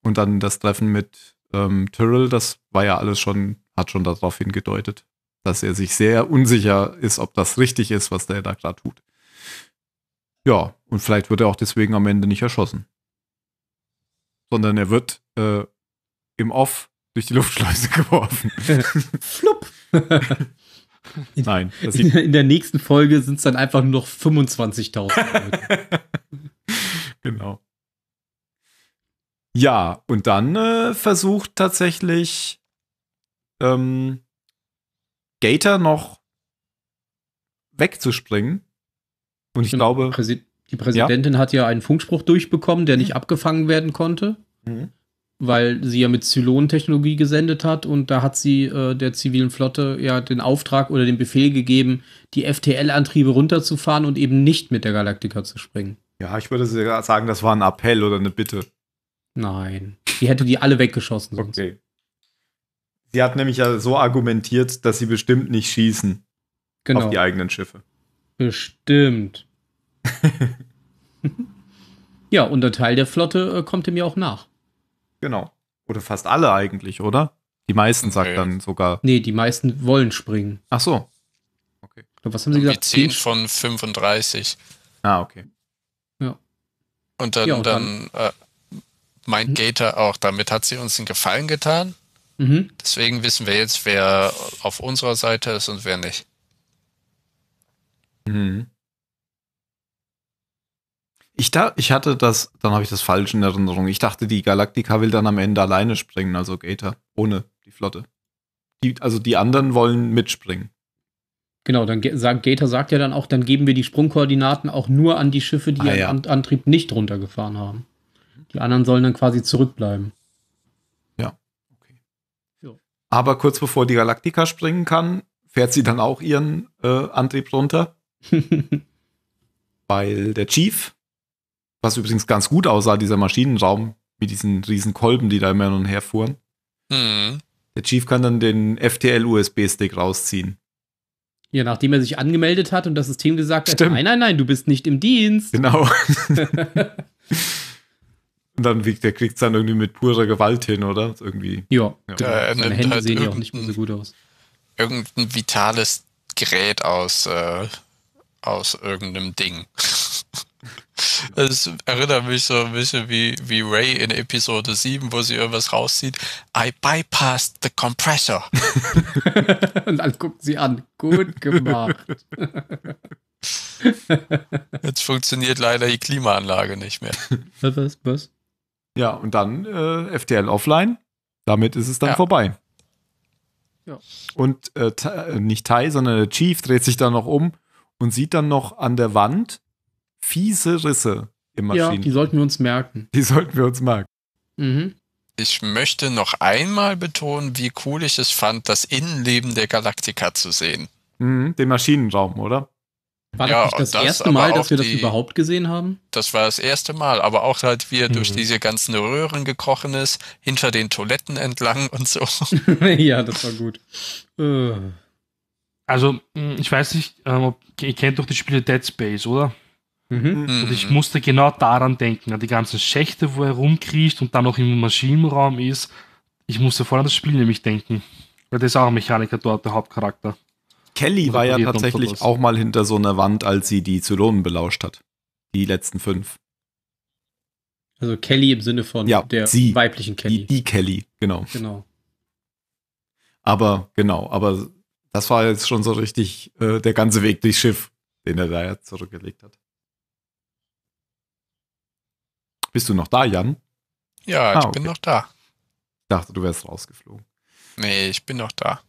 und dann das Treffen mit ähm, Tyrrell, das war ja alles schon, hat schon darauf hingedeutet dass er sich sehr unsicher ist, ob das richtig ist, was der da gerade tut. Ja, und vielleicht wird er auch deswegen am Ende nicht erschossen. Sondern er wird äh, im Off durch die <laughs> Luftschleuse geworfen. <laughs> Flupp. in, <laughs> Nein. In, in, der nächsten Folge sind es dann einfach nur noch 25.000. genau. Ja, und dann äh, versucht tatsächlich ähm, Gator noch wegzuspringen. Und ich und glaube. Präsi die Präsidentin ja? hat ja einen Funkspruch durchbekommen, der nicht mhm. abgefangen werden konnte, mhm. weil sie ja mit Zylon-Technologie gesendet hat und da hat sie äh, der zivilen Flotte ja den Auftrag oder den Befehl gegeben, die FTL-Antriebe runterzufahren und eben nicht mit der Galaktika zu springen. Ja, ich würde sagen, das war ein Appell oder eine Bitte. Nein. Die hätte die alle weggeschossen. Sonst. Okay. Sie hat nämlich ja so argumentiert, dass sie bestimmt nicht schießen genau. auf die eigenen Schiffe. Bestimmt. <laughs> ja, und der Teil der Flotte äh, kommt dem ja auch nach. Genau. Oder fast alle eigentlich, oder? Die meisten sagt okay. dann sogar. Nee, die meisten wollen springen. Ach so. Okay. Und was haben sie also gesagt? Die 10 von 35. Ah, okay. Ja. Und dann, ja, und dann, dann äh, meint hm? Gator auch, damit hat sie uns einen Gefallen getan. Mhm. Deswegen wissen wir jetzt, wer auf unserer Seite ist und wer nicht. Mhm. Ich, da, ich hatte das, dann habe ich das falsch in Erinnerung. Ich dachte, die Galaktika will dann am Ende alleine springen, also Gator, ohne die Flotte. Die, also die anderen wollen mitspringen. Genau, dann sagt Gator sagt ja dann auch, dann geben wir die Sprungkoordinaten auch nur an die Schiffe, die ah, ihren Antrieb nicht runtergefahren haben. Die anderen sollen dann quasi zurückbleiben. Aber kurz bevor die Galactica springen kann, fährt sie dann auch ihren äh, Antrieb runter. <laughs> Weil der Chief, was übrigens ganz gut aussah, dieser Maschinenraum mit diesen riesen Kolben, die da immer hin und her fuhren. Mhm. Der Chief kann dann den FTL-USB-Stick rausziehen. Ja, nachdem er sich angemeldet hat und das System gesagt hat, nein, nein, nein, du bist nicht im Dienst. Genau. <laughs> <laughs> Und dann wiegt der kriegt es dann irgendwie mit purer Gewalt hin, oder? Irgendwie. Ja, ja. Genau. Äh, Seine Hände halt sehen ja auch nicht mehr so gut aus. Irgendein vitales Gerät aus, äh, aus irgendeinem Ding. <laughs> Das erinnert mich so ein bisschen wie, wie Ray in Episode 7, wo sie irgendwas rauszieht. I bypassed the compressor. <laughs> Und dann guckt sie an. Gut gemacht. <laughs> Jetzt funktioniert leider die Klimaanlage nicht mehr. Was, was? Ja, und dann äh, FTL offline. Damit ist es dann ja. vorbei. Ja. Und äh, äh nicht Tai, sondern der Chief dreht sich dann noch um und sieht dann noch an der Wand fiese Risse im Maschinen. Ja, die sollten wir uns merken. Die sollten wir uns merken. Mhm. Ich möchte noch einmal betonen, wie cool ich es fand, das Innenleben der Galaktika zu sehen. Mhm, den Maschinenraum, oder? War das ja, nicht das, das erste Mal, dass wir das überhaupt gesehen haben? Das war das erste Mal, aber auch halt, wie er mhm. durch diese ganzen Röhren gekrochen ist, hinter den Toiletten entlang und so. <laughs> ja, das war gut. Äh. Also, hm, ich weiß nicht, ähm, ihr kennt doch die Spiele Dead Space, oder? Mhm. mhm. Und ich musste genau daran denken, an die ganzen Schächte, wo er rumkriecht und dann noch im Maschinenraum ist. Ich musste voll an das Spiel nämlich denken. Weil das ist auch ein Mechaniker dort, der Hauptcharakter. Kelly war ja tatsächlich auch mal hinter so einer Wand, als sie die Zylonen belauscht hat. Die letzten fünf. Also Kelly im Sinne von ja, der sie, weiblichen Kelly. Die, die, Kelly, genau. Genau. Aber genau, aber das war jetzt schon so richtig äh, der ganze Weg durchs Schiff, den er da ja zurückgelegt hat. Bist du noch da, Jan? Ja, ah, ich okay. bin noch da. Ich dachte, du wärst rausgeflogen. Nee, ich bin noch da.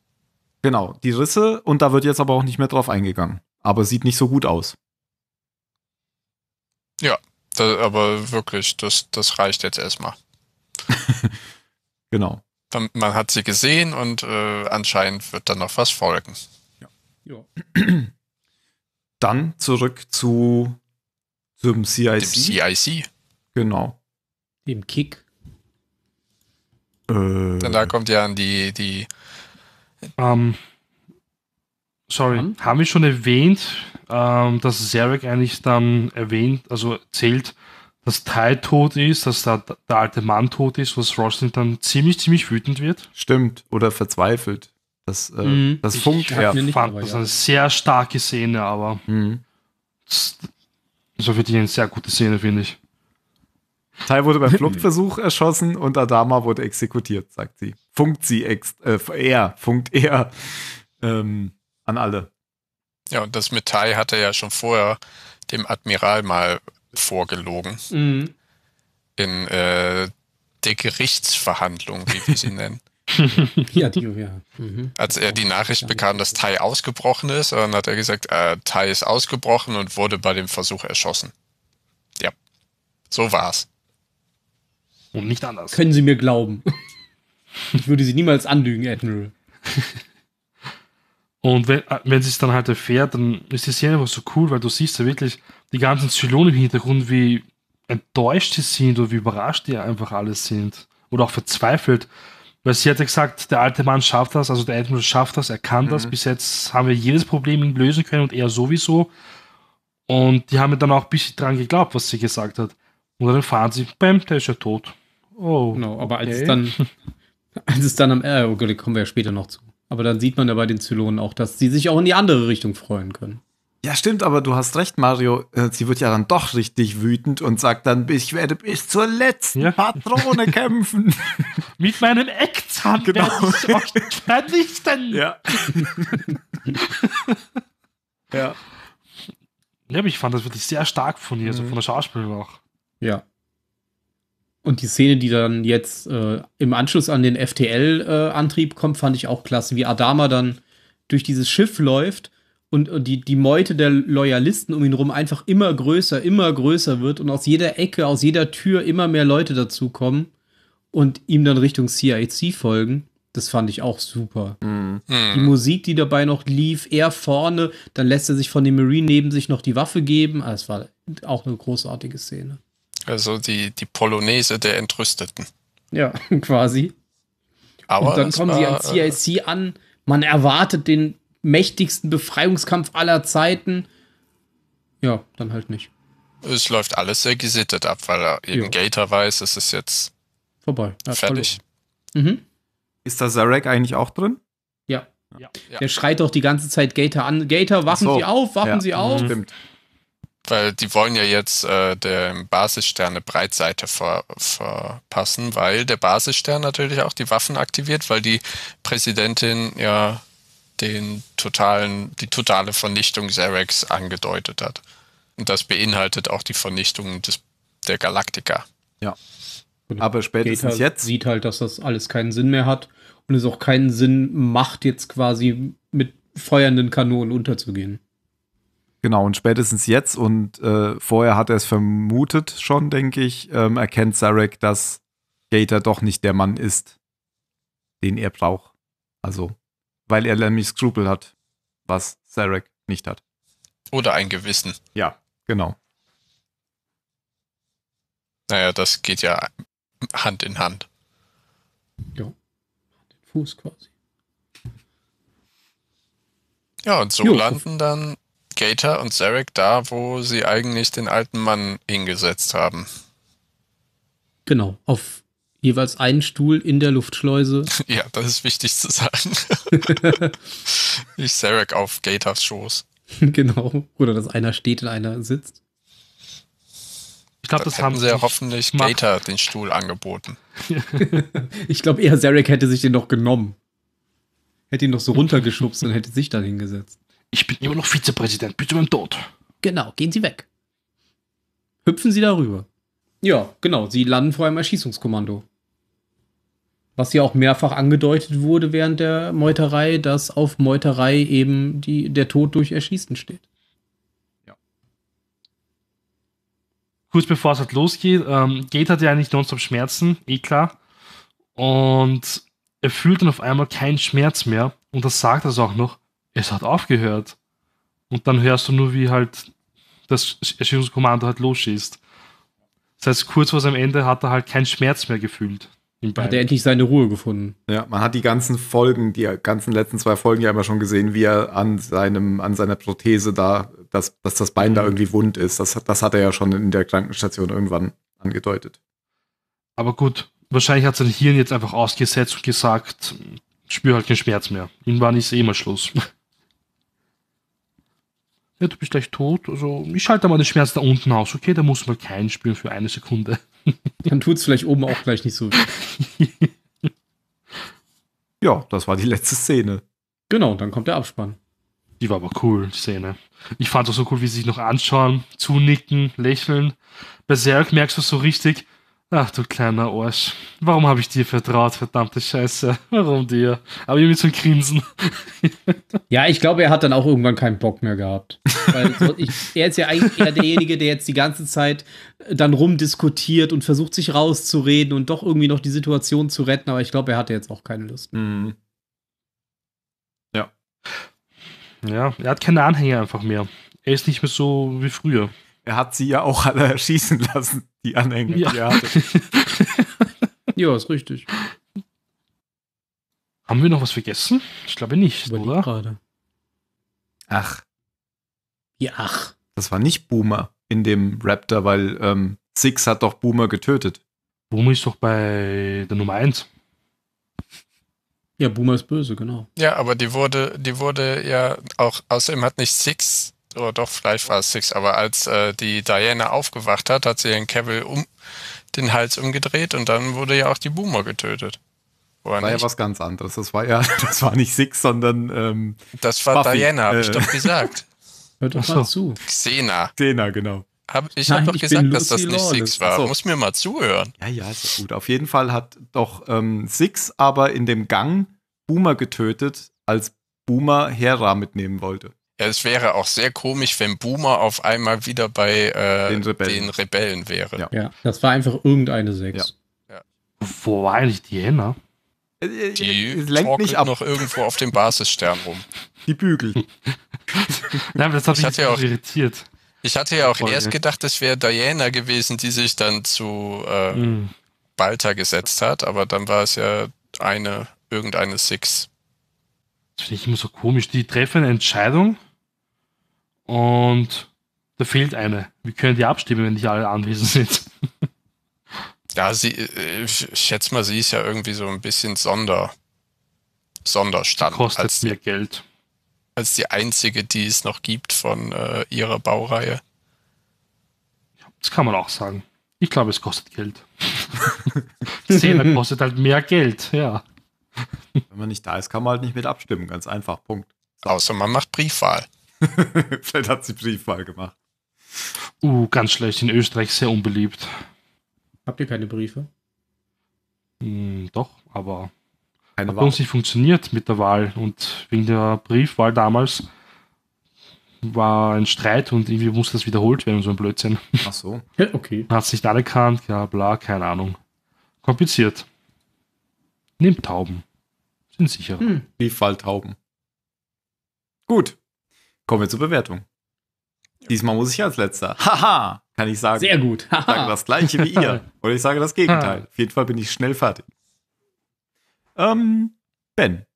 Genau, die Risse und da wird jetzt aber auch nicht mehr drauf eingegangen. Aber sieht nicht so gut aus. Ja, da, aber wirklich, das, das reicht jetzt erstmal. <laughs> genau. Man hat sie gesehen und äh, anscheinend wird dann noch was folgen. Ja. ja. <clears throat> Dann zurück zu zum CIC. Dem CIC. Genau. Dem Kick. Äh. Denn da kommt ja an die, die ähm, sorry, um? Hm? haben wir schon erwähnt, ähm, dass Zarek eigentlich dann erwähnt, also erzählt, dass Ty tot ist, dass der, der alte Mann tot ist, was Roslin dann ziemlich, ziemlich wütend wird. Stimmt, oder verzweifelt. Das, äh, mhm. das funkt ja. Ich fand das eine sehr starke Szene, aber mhm. das, das war wirklich eine sehr gute Szene, finde ich. Tai wurde beim <laughs> Fluchtversuch erschossen und Adama wurde exekutiert, sagt sie. Funkt sie ex äh, er, funkt er ähm, an alle. Ja, und das mit Tai hat er ja schon vorher dem Admiral mal vorgelogen. Mhm. In äh, der Gerichtsverhandlung, wie wir sie <laughs> nennen. ja, die, ja. Mhm. Als er die Nachricht bekam, dass Tai ausgebrochen ist, dann hat er gesagt, äh, Tai ist ausgebrochen und wurde bei dem Versuch erschossen. Ja, so war's. Und nicht anders. Können Sie mir glauben. ich würde Sie niemals anlügen, Admiral. Und wenn, äh, wenn sie es dann halt erfährt, dann ist die Szene einfach so cool, weil du siehst ja wirklich die ganzen Zylonen im Hintergrund, wie enttäuscht sie sind oder wie überrascht die einfach alles sind. Oder auch verzweifelt. Weil sie hat ja gesagt, der alte Mann schafft das, also der Admiral schafft das, er kann mhm. das. Bis jetzt haben wir jedes Problem lösen können und er sowieso. Und die haben ja dann auch ein bisschen dran geglaubt, was sie gesagt hat. Oder dann fahren sie, bam, der ist ja tot. Oh. Genau, aber okay. als es dann, <laughs> als es dann am, äh, kommen wir ja später noch zu. Aber dann sieht man ja bei den Zylonen auch, dass sie sich auch in die andere Richtung freuen können. Ja, stimmt, aber du hast recht, Mario. Äh, sie wird ja dann doch richtig wütend und sagt dann, ich werde bis zur letzten ja. Patrone <laughs> kämpfen. Mit meinem Eckzahn genau. werde ich euch vernichten. Ja. <laughs> ja. Ja, aber ich fand das wirklich sehr stark von ihr, mhm. so also von der Schauspielerin auch. Ja. Und die Szene, die dann jetzt äh, im Anschluss an den FTL-Antrieb äh, kommt, fand ich auch klasse, wie Adama dann durch dieses Schiff läuft und, und die, die Meute der Loyalisten um ihn rum einfach immer größer, immer größer wird und aus jeder Ecke, aus jeder Tür immer mehr Leute dazukommen und ihm dann Richtung CIC folgen. Das fand ich auch super. Mhm. mhm. Die Musik, die dabei noch lief, er vorne, dann lässt er sich von dem Marine neben sich noch die Waffe geben. Es ah, war auch eine großartige Szene. Also die, die Polonaise der Entrüsteten. Ja, <laughs> quasi. Aber und dann kommen war, sie an CIC an. Man erwartet den mächtigsten Befreiungskampf aller Zeiten. Ja, dann halt nicht. Es läuft alles sehr gesittet ab, weil er eben ja. Gator weiß, es ist jetzt vorbei. Ja, fertig. Mhm. Ist da Zarek eigentlich auch drin? Ja. ja. Der schreit doch die ganze Zeit Gator an. Gator, wachen so. Sie auf, wachen Sie auf. Stimmt. Weil die wollen ja jetzt äh, der Basisstern Breitseite ver verpassen, weil der Basisstern natürlich auch die Waffen aktiviert, weil die Präsidentin ja den totalen, die totale Vernichtung Zereks angedeutet hat. Und das beinhaltet auch die Vernichtung des, der Galaktiker. Ja. Aber spätestens halt, jetzt sieht halt, dass das alles keinen Sinn mehr hat und es auch keinen Sinn macht, jetzt quasi mit feuernden Kanonen unterzugehen. Genau, und spätestens jetzt und äh, vorher hat er es vermutet schon, denke ich, ähm, erkennt Zarek, dass Gator doch nicht der Mann ist, den er braucht. Also, weil er nämlich Skrupel hat, was Zarek nicht hat. Oder ein Gewissen. Ja, genau. Naja, das geht ja Hand in Hand. Ja, den Fuß quasi. Ja, und so jo. landen dann Gator und Zarek da, wo sie eigentlich den alten Mann hingesetzt haben. Genau, auf jeweils einen Stuhl in der Luftschleuse. <laughs> Ja, das ist wichtig zu sagen. <laughs> Nicht Zarek auf Gators Schoß. <laughs> Genau, oder dass einer steht und einer sitzt. Ich glaube, das haben sie ja hoffentlich gemacht. Gator den Stuhl angeboten. ich glaube eher, Zarek hätte sich den noch genommen. Hätte ihn noch so runtergeschubst und hätte sich dann hingesetzt. Ich bin immer noch Vizepräsident, bitte beim Tod. Genau, gehen Sie weg. Hüpfen Sie darüber. Ja, genau, Sie landen vor einem Erschießungskommando. Was ja auch mehrfach angedeutet wurde während der Meuterei, dass auf Meuterei eben die, der Tod durch Erschießen steht. Ja. Kurz bevor es halt losgeht, ähm, Gate hat ja eigentlich nonstop Schmerzen, eh klar. Und er fühlt dann auf einmal keinen Schmerz mehr. Und das sagt er also auch noch es hat aufgehört. Und dann hörst du nur, wie halt das Erschießungskommando halt losschießt. Das heißt, kurz vor seinem Ende hat er halt keinen Schmerz mehr gefühlt. Hat er endlich seine Ruhe gefunden. Ja, man hat die ganzen Folgen, die ganzen letzten zwei Folgen ja immer schon gesehen, wie er an seinem, an seiner Prothese da, dass, dass das Bein da irgendwie wund ist. Das, das hat er ja schon in der Krankenstation irgendwann angedeutet. Aber gut, wahrscheinlich hat sein Hirn jetzt einfach ausgesetzt und gesagt, spür halt keinen Schmerz mehr. Ihm war nicht eh mal Schluss ja, du bist gleich tot, also ich schalte mal den Schmerz da unten aus, okay, da muss man keinen spüren für eine Sekunde. <laughs> Dann tut es vielleicht oben auch gleich nicht so weh. <laughs> ja, das war die letzte Szene. Genau, dann kommt der Abspann. Die war aber cool, die Szene. Ich fand auch so cool, wie sie sich noch anschauen, zunicken, lächeln. Berserk merkst du so richtig, Ach du kleiner Arsch. Warum habe ich dir vertraut, verdammte Scheiße? Warum dir? Aber irgendwie zum Grinsen. <laughs> ja, ich glaube, er hat dann auch irgendwann keinen Bock mehr gehabt. Weil ich, er ist ja eigentlich eher derjenige, der jetzt die ganze Zeit äh, dann rumdiskutiert und versucht, sich rauszureden und doch irgendwie noch die Situation zu retten. Aber ich glaube, er hatte jetzt auch keine Lust. Mhm. Ja. Ja, er hat keine Anhänger einfach mehr. Er ist nicht mehr so wie früher. Er hat sie ja auch alle erschießen lassen die Anhänger, ja. die ihr hattet. <laughs> ja, ist richtig. Haben wir noch was vergessen? Ich glaube nicht, Überleg oder? Gerade. Ach. Ja, ach. Das war nicht Boomer in dem Raptor, weil ähm, Six hat doch Boomer getötet. Boomer ist doch bei der Nummer 1. Ja, Boomer ist böse, genau. Ja, aber die wurde, die wurde ja auch, außerdem hat nicht Six oder doch, vielleicht war es Six, aber als äh, die Diana aufgewacht hat, hat sie den Cavill um den Hals umgedreht und dann wurde ja auch die Boomer getötet. Oder war nicht? ja was ganz anderes. Das war ja, <laughs> das war nicht Six, sondern ähm, Das war Buffy. Diana, habe äh. ich doch gesagt. <laughs> Hört doch mal zu. Xena. Xena, genau. Hab, ich habe doch gesagt, dass das nicht Six war. So. Muss mir mal zuhören. Ja, ja, ist ja gut. Auf jeden Fall hat doch ähm, Six aber in dem Gang Boomer getötet, als Boomer Hera mitnehmen wollte es wäre auch sehr komisch, wenn Boomer auf einmal wieder bei äh, den, Rebellen. den, Rebellen. wäre. Ja. ja. das war einfach irgendeine Sechs. Ja. Ja. Wo war eigentlich die hin, ne? Äh, äh, die äh, lenkt nicht ab. noch irgendwo auf dem Basisstern rum. <laughs> Die bügelt. <laughs> Nein, das hat mich hatte auch, irritiert. Ich hatte ja auch Voll erst gedacht, es wäre Diana gewesen, die sich dann zu äh, mm. Balta gesetzt hat, aber dann war es ja eine, irgendeine Six. Das finde ich immer so komisch. Die treffen eine Entscheidung und da fehlt eine. Wie können die abstimmen, wenn nicht alle anwesend sind. ja, sie, äh, ich schätze mal, sie ist ja irgendwie so ein bisschen Sonder, Sonderstand. Kostet als, mehr Geld. Als die einzige, die es noch gibt von äh, ihrer Baureihe. Das kann man auch sagen. Ich glaube, es kostet Geld. Zehner <laughs> kostet halt mehr Geld, ja. Wenn man nicht da ist, kann man halt nicht mit abstimmen, ganz einfach, Punkt. Außer man macht Briefwahl. <laughs> Vielleicht hat sie Briefwahl gemacht. Uh, ganz schlecht. In Österreich sehr unbeliebt. Habt ihr keine Briefe? Hm, doch, aber keine hat uns nicht funktioniert mit der Wahl. Und wegen der Briefwahl damals war ein Streit und irgendwie musste das wiederholt werden, so ein Blödsinn. <laughs> Ach so. okay. Hat es nicht anerkannt, ja, bla, keine Ahnung. Kompliziert. Nimmt Tauben. Sind sicher. Hm. Briefwahltauben. Gut. Kommen wir zur Bewertung. Diesmal muss ich als letzter. Haha, kann ich sagen. Sehr gut. Haha. Ich sage das gleiche wie ihr. <laughs> Oder ich sage das Gegenteil. Auf jeden Fall bin ich schnell fertig. Ähm, Ben.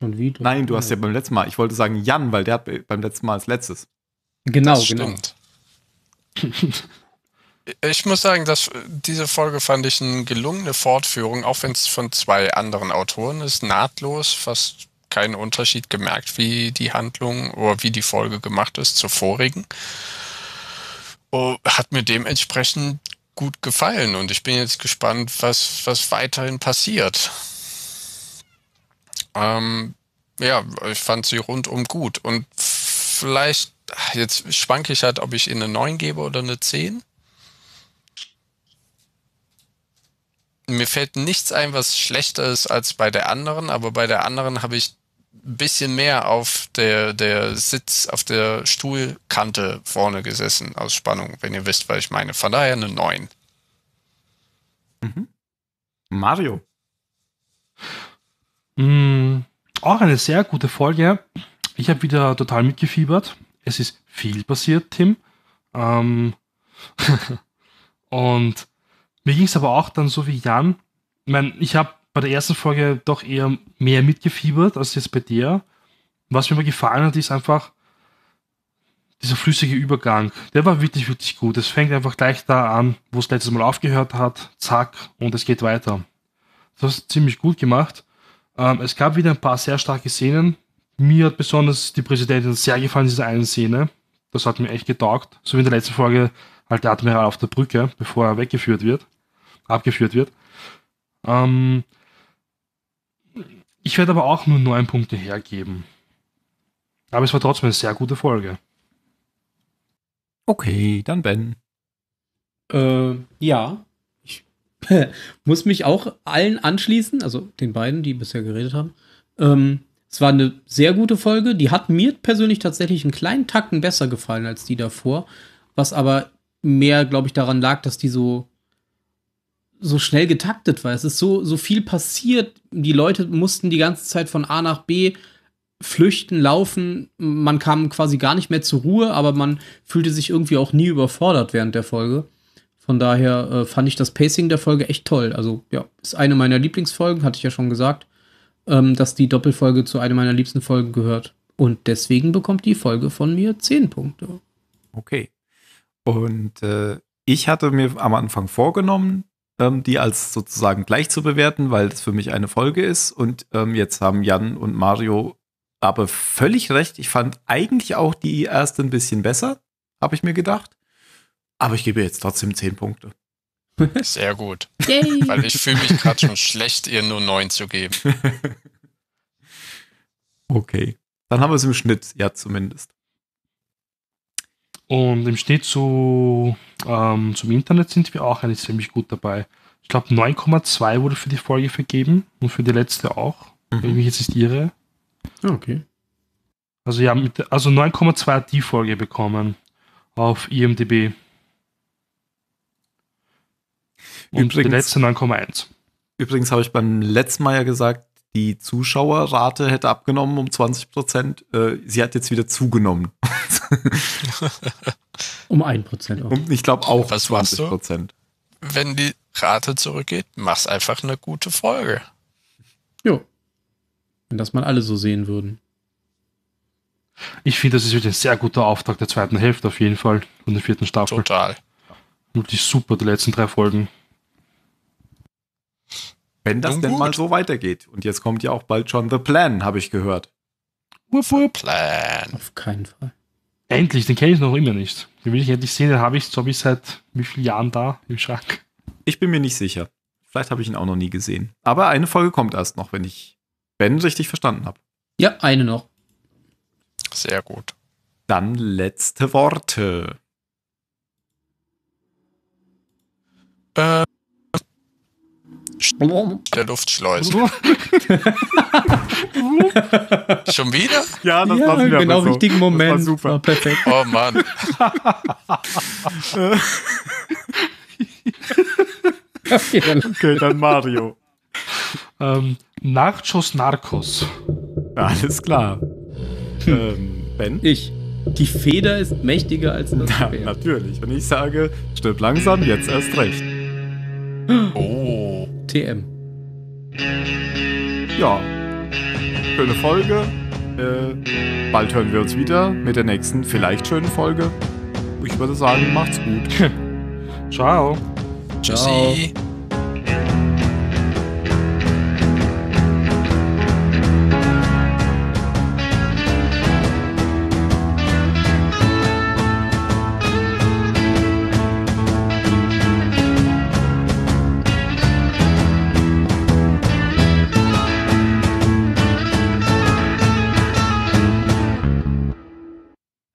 Schon wieder. Nein, du hast ja beim letzten Mal, ich wollte sagen Jan, weil der hat beim letzten Mal als letztes. Genau, das genau. ich muss sagen, dass diese Folge fand ich eine gelungene Fortführung, auch wenn es von zwei anderen Autoren ist, nahtlos, fast keinen Unterschied gemerkt, wie die Handlung oder wie die Folge gemacht ist zur vorigen. Oh, hat mir dementsprechend gut gefallen und ich bin jetzt gespannt, was, was weiterhin passiert. Ähm, ja, ich fand sie rundum gut und vielleicht, jetzt schwanke ich halt, ob ich ihnen eine 9 gebe oder eine 10. mir fällt nichts ein, was schlechter ist als bei der anderen, aber bei der anderen habe ich bisschen mehr auf der, der Sitz, auf der Stuhlkante vorne gesessen aus Spannung, wenn ihr wisst, was ich meine. Von daher eine 9. Mhm. Mario. Mhm. Auch eine sehr gute Folge. Ich habe wieder total mitgefiebert. Es ist viel passiert, Tim. Ähm <laughs> und mir ging es aber auch dann so wie Jan. Ich meine, ich habe bei der ersten Folge doch eher mehr mitgefiebert als jetzt bei der. Was mir immer gefallen hat, ist einfach dieser flüssige Übergang. Der war wirklich, wirklich gut. Es fängt einfach gleich da an, wo es letztes Mal aufgehört hat. Zack, und es geht weiter. Das ist ziemlich gut gemacht. Ähm, es gab wieder ein paar sehr starke Szenen. Mir hat besonders die Präsidentin sehr gefallen, diese eine Szene. Das hat mir echt getaugt. So wie in der letzten Folge halt der Admiral auf der Brücke, bevor er weggeführt wird, abgeführt wird. Ähm, ich werde aber auch nur neun Punkte hergeben. Aber es war trotzdem eine sehr gute Folge. Okay, dann Ben. Äh, ja. Ich <laughs> muss mich auch allen anschließen, also den beiden, die bisher geredet haben. Ähm, es war eine sehr gute Folge. Die hat mir persönlich tatsächlich einen kleinen Tacken besser gefallen als die davor. Was aber mehr, glaube ich, daran lag, dass die so so schnell getaktet war. Es ist so, so viel passiert. Die Leute mussten die ganze Zeit von A nach B flüchten, laufen. Man kam quasi gar nicht mehr zur Ruhe, aber man fühlte sich irgendwie auch nie überfordert während der Folge. Von daher äh, fand ich das Pacing der Folge echt toll. Also ja, ist eine meiner Lieblingsfolgen, hatte ich ja schon gesagt, ähm, dass die Doppelfolge zu einer meiner liebsten Folgen gehört. Und deswegen bekommt die Folge von mir 10 Punkte. Okay. Und äh, ich hatte mir am Anfang vorgenommen, ähm, die als sozusagen gleich zu bewerten, weil das für mich eine Folge ist. Und ähm, jetzt haben Jan und Mario aber völlig recht. Ich fand eigentlich auch die erste ein bisschen besser, habe ich mir gedacht. Aber ich gebe jetzt trotzdem zehn Punkte. <laughs> Sehr gut. Yay. Weil ich fühle mich gerade schon schlecht, ihr nur neun zu geben. <laughs> Okay. Dann haben wir es im Schnitt, ja, zumindest. Und im Schnitt zu, ähm, zum Internet sind wir auch eigentlich ziemlich gut dabei. Ich glaube, 9,2 wurde für die Folge vergeben und für die letzte auch, mhm. wenn ich mhm. mich jetzt nicht irre. Ah, okay. Also ja, mit, also 9,2 hat die Folge bekommen auf IMDB. Und die letzte 9,1. Übrigens habe ich beim letzten Mal ja gesagt, die Zuschauerrate hätte abgenommen um 20 Prozent. Äh, sie hat jetzt wieder zugenommen. <laughs> <laughs> um ein Prozent. Um, ich glaube auch Was 20 Prozent. Wenn die Rate zurückgeht, mach's einfach eine gute Folge. Jo. Wenn das mal alle so sehen würden. Ich finde, das ist wirklich ein sehr guter Auftrag der zweiten Hälfte auf jeden Fall und der vierten Staffel. Total. Wirklich super, die letzten drei Folgen. Wenn das denn mal so weitergeht. Und jetzt kommt ja auch bald schon The Plan, habe ich gehört. Wupp, Plan. Auf keinen Fall. Endlich, den kenne ich noch immer nicht. Den will ich endlich sehen, den habe ich, glaube ich, seit wie vielen Jahren da im Schrank? Ich bin mir nicht sicher. Vielleicht habe ich ihn auch noch nie gesehen. Aber eine Folge kommt erst noch, wenn ich Ben richtig verstanden habe. Ja, eine noch. Sehr gut. Dann letzte Worte. Äh, der Luftschleus. <laughs> Schon wieder? Ja, das ja, war wieder genau so. richtigen Moment. Das war super. War perfekt. Oh Mann. <laughs> okay, dann. Mario. ähm, Nachos Narcos. Ja, alles klar. Hm. Ähm, ben? Ich. Die Feder ist mächtiger als das Na, Natürlich. Und ich sage, stirb langsam, jetzt erst recht. Oh. TM. Ja, schöne Folge. Äh, bald hören wir uns wieder mit der nächsten vielleicht schönen Folge. Ich würde sagen, macht's gut. Ciao. <laughs> Ciao. Tschüssi.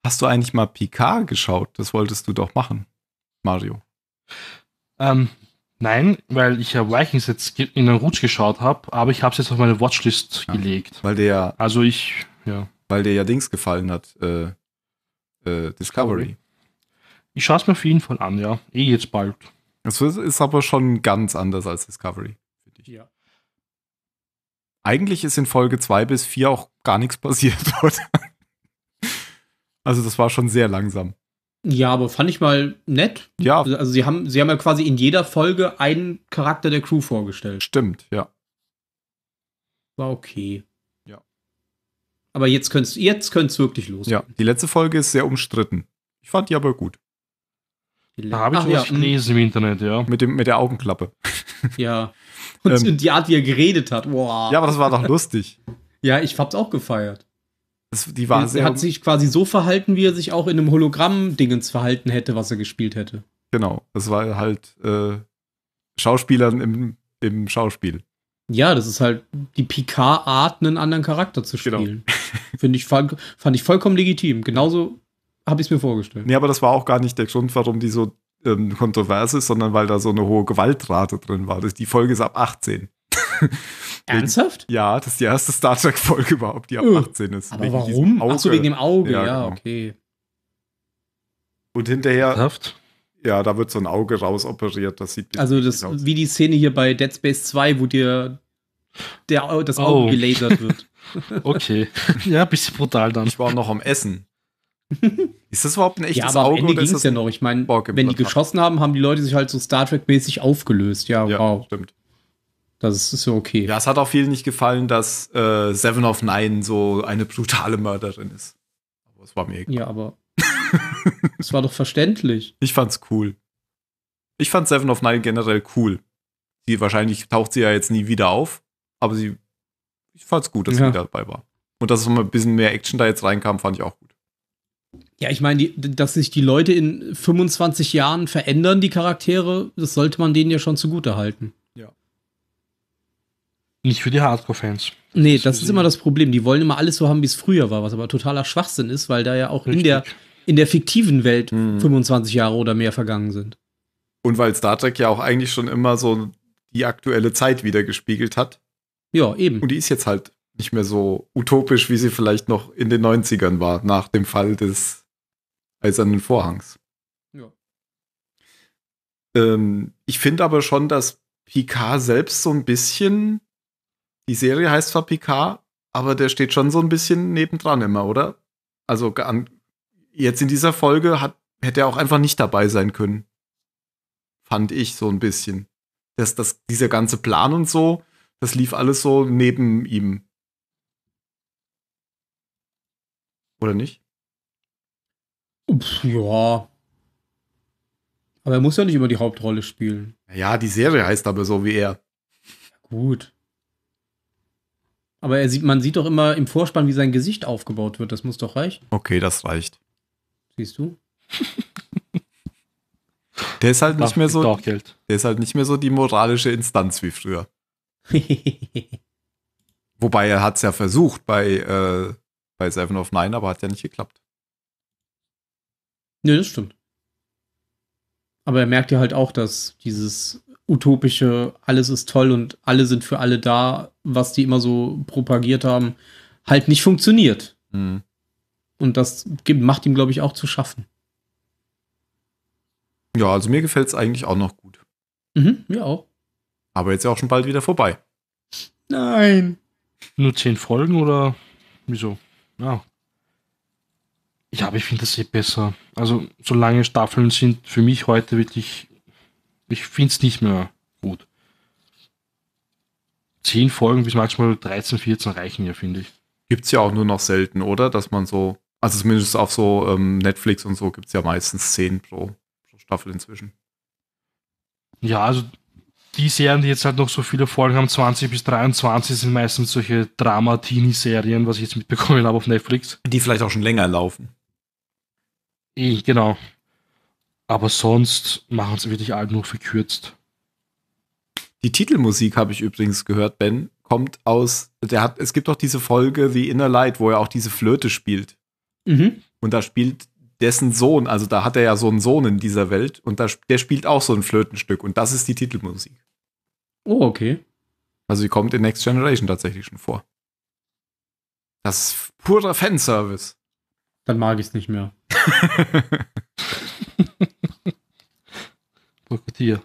Hast du eigentlich mal Picard geschaut? Das wolltest du doch machen, Mario. Ähm, nein, weil ich ja Vikings jetzt in den Rutsch geschaut habe, aber ich habe es jetzt auf meine Watchlist ja, ah, gelegt. Weil der Also ich, ja. Weil der ja Dings gefallen hat. Äh, äh, Discovery. Ich schaue es mir auf jeden Fall an, ja. Eh jetzt bald. Das ist aber schon ganz anders als Discovery, finde ich. Ja. Eigentlich ist in Folge 2 bis 4 auch gar nichts passiert, <laughs> oder? Also das war schon sehr langsam. Ja, aber fand ich mal nett. Ja. Also sie haben, sie haben ja quasi in jeder Folge einen Charakter der Crew vorgestellt. Stimmt, ja. War okay. Ja. Aber jetzt könnte jetzt könnt's wirklich losgehen. Ja, die letzte Folge ist sehr umstritten. Ich fand die aber gut. Da habe ich Ach, was ja, mhm. im Internet, ja. Mit, dem, mit der Augenklappe. <laughs> Ja. Und ähm, die Art, wie er geredet hat. Wow. Ja, aber das war doch lustig. ja, ich hab's auch gefeiert. Das, die war sehr. Er hat sich quasi so verhalten, wie er sich auch in einem Hologramm-Dingens verhalten hätte, was er gespielt hätte. Genau, das war halt äh, Schauspielern im, im Schauspiel. Ja, das ist halt die Picard-Art, einen anderen Charakter zu genau. spielen. Genau. <laughs> Finde ich, fand, fand ich vollkommen legitim. Genauso habe ich es mir vorgestellt. Nee, aber das war auch gar nicht der Grund, warum die so ähm, kontrovers ist, sondern weil da so eine hohe Gewaltrate drin war. Das, die Folge ist ab 18. <laughs> Ernsthaft? ja, das ist die erste Star Trek-Folge überhaupt, die ab 18 ist. Aber warum? Achso, wegen dem Auge, ja, ja genau. okay. Und hinterher. Ernsthaft? Ja, da wird so ein Auge rausoperiert. Das sieht also das, aus. wie die Szene hier bei Dead Space 2, wo dir der, das Auge oh. gelasert wird. <laughs> okay. <laughs> Ja, ein bisschen brutal dann. Ich war auch noch am Essen. ist das überhaupt ein echtes ja, aber Auge? Am Ende ging es ja noch. Ich meine, wenn die geschossen haben, haben die Leute sich halt so Star Trek-mäßig aufgelöst. Ja, ja wow. Stimmt. Das ist ja okay. Ja, es hat auch vielen nicht gefallen, dass äh, Seven of Nine so eine brutale Mörderin ist. Aber es war mir egal. Ja, aber <laughs> es war doch verständlich. Ich fand's cool. Ich fand Seven of Nine generell cool. Sie, wahrscheinlich taucht sie ja jetzt nie wieder auf, aber sie, ich fand's gut, dass ja. sie dabei war. Und dass es mal ein bisschen mehr Action da jetzt reinkam, fand ich auch gut. Ja, ich meine, dass sich die Leute in 25 Jahren verändern, die Charaktere, das sollte man denen ja schon zugute halten. Nicht für die Hardcore-Fans. Nee, das, das ist immer das Problem. Die wollen immer alles so haben, wie es früher war, was aber totaler Schwachsinn ist, weil da ja auch in der, in der fiktiven Welt mhm. 25 Jahre oder mehr vergangen sind. Und weil Star Trek ja auch eigentlich schon immer so die aktuelle Zeit wieder gespiegelt hat. Ja, eben. Und die ist jetzt halt nicht mehr so utopisch, wie sie vielleicht noch in den 90ern war, nach dem Fall des Eisernen Vorhangs. Ja. Ähm, ich finde aber schon, dass Picard selbst so ein bisschen die Serie heißt zwar Picard, aber der steht schon so ein bisschen nebendran immer, oder? Also jetzt in dieser Folge hat, hätte er auch einfach nicht dabei sein können. Fand ich so ein bisschen. Das, das, dieser ganze Plan und so, das lief alles so neben ihm. Oder nicht? Pff, ja. Aber er muss ja nicht immer die Hauptrolle spielen. Ja, die Serie heißt aber so wie er. Gut. Aber er sieht, man sieht doch immer im Vorspann, wie sein Gesicht aufgebaut wird. Das muss doch reichen. Okay, das reicht. Siehst du? <laughs> der ist halt nicht mehr so. Doch, Geld. Der ist halt nicht mehr so die moralische Instanz wie früher. <laughs> Wobei er hat es ja versucht bei, äh, bei Seven of Nine, aber hat ja nicht geklappt. Nö, das stimmt. Aber er merkt ja halt auch, dass dieses utopische, alles ist toll und alle sind für alle da, was die immer so propagiert haben, halt nicht funktioniert. Mhm. Und das macht ihm, glaube ich, auch zu schaffen. Ja, also mir gefällt es eigentlich auch noch gut. Mhm, mir auch. Aber jetzt ja auch schon bald wieder vorbei. Nein. Nur zehn Folgen oder wieso? Ja. Ja, aber ich finde das eh besser. Also, so lange Staffeln sind für mich heute wirklich ich finde es nicht mehr gut. Zehn Folgen bis maximal 13, 14 reichen ja, finde ich. Gibt es ja auch nur noch selten, oder? Dass man so, also zumindest auf so ähm, Netflix und so gibt es ja meistens zehn pro, pro Staffel inzwischen. Ja, also die Serien, die jetzt halt noch so viele Folgen haben, 20 bis 23, sind meistens solche Drama-Teenie-Serien, was ich jetzt mitbekommen <laughs> habe auf Netflix. Die vielleicht auch schon länger laufen. Ich, eh, genau. Aber sonst machen sie wirklich alle nur verkürzt. Die Titelmusik habe ich übrigens gehört, Ben, kommt aus, der hat, es gibt doch diese Folge The Inner Light, wo er auch diese Flöte spielt. Mhm. Und da spielt dessen Sohn, also da hat er ja so einen Sohn in dieser Welt und da, der spielt auch so ein Flötenstück und das ist die Titelmusik. Oh, okay. Also die kommt in Next Generation tatsächlich schon vor. Das ist purer Fanservice. Dann mag ich es nicht mehr. <laughs> Boykottier.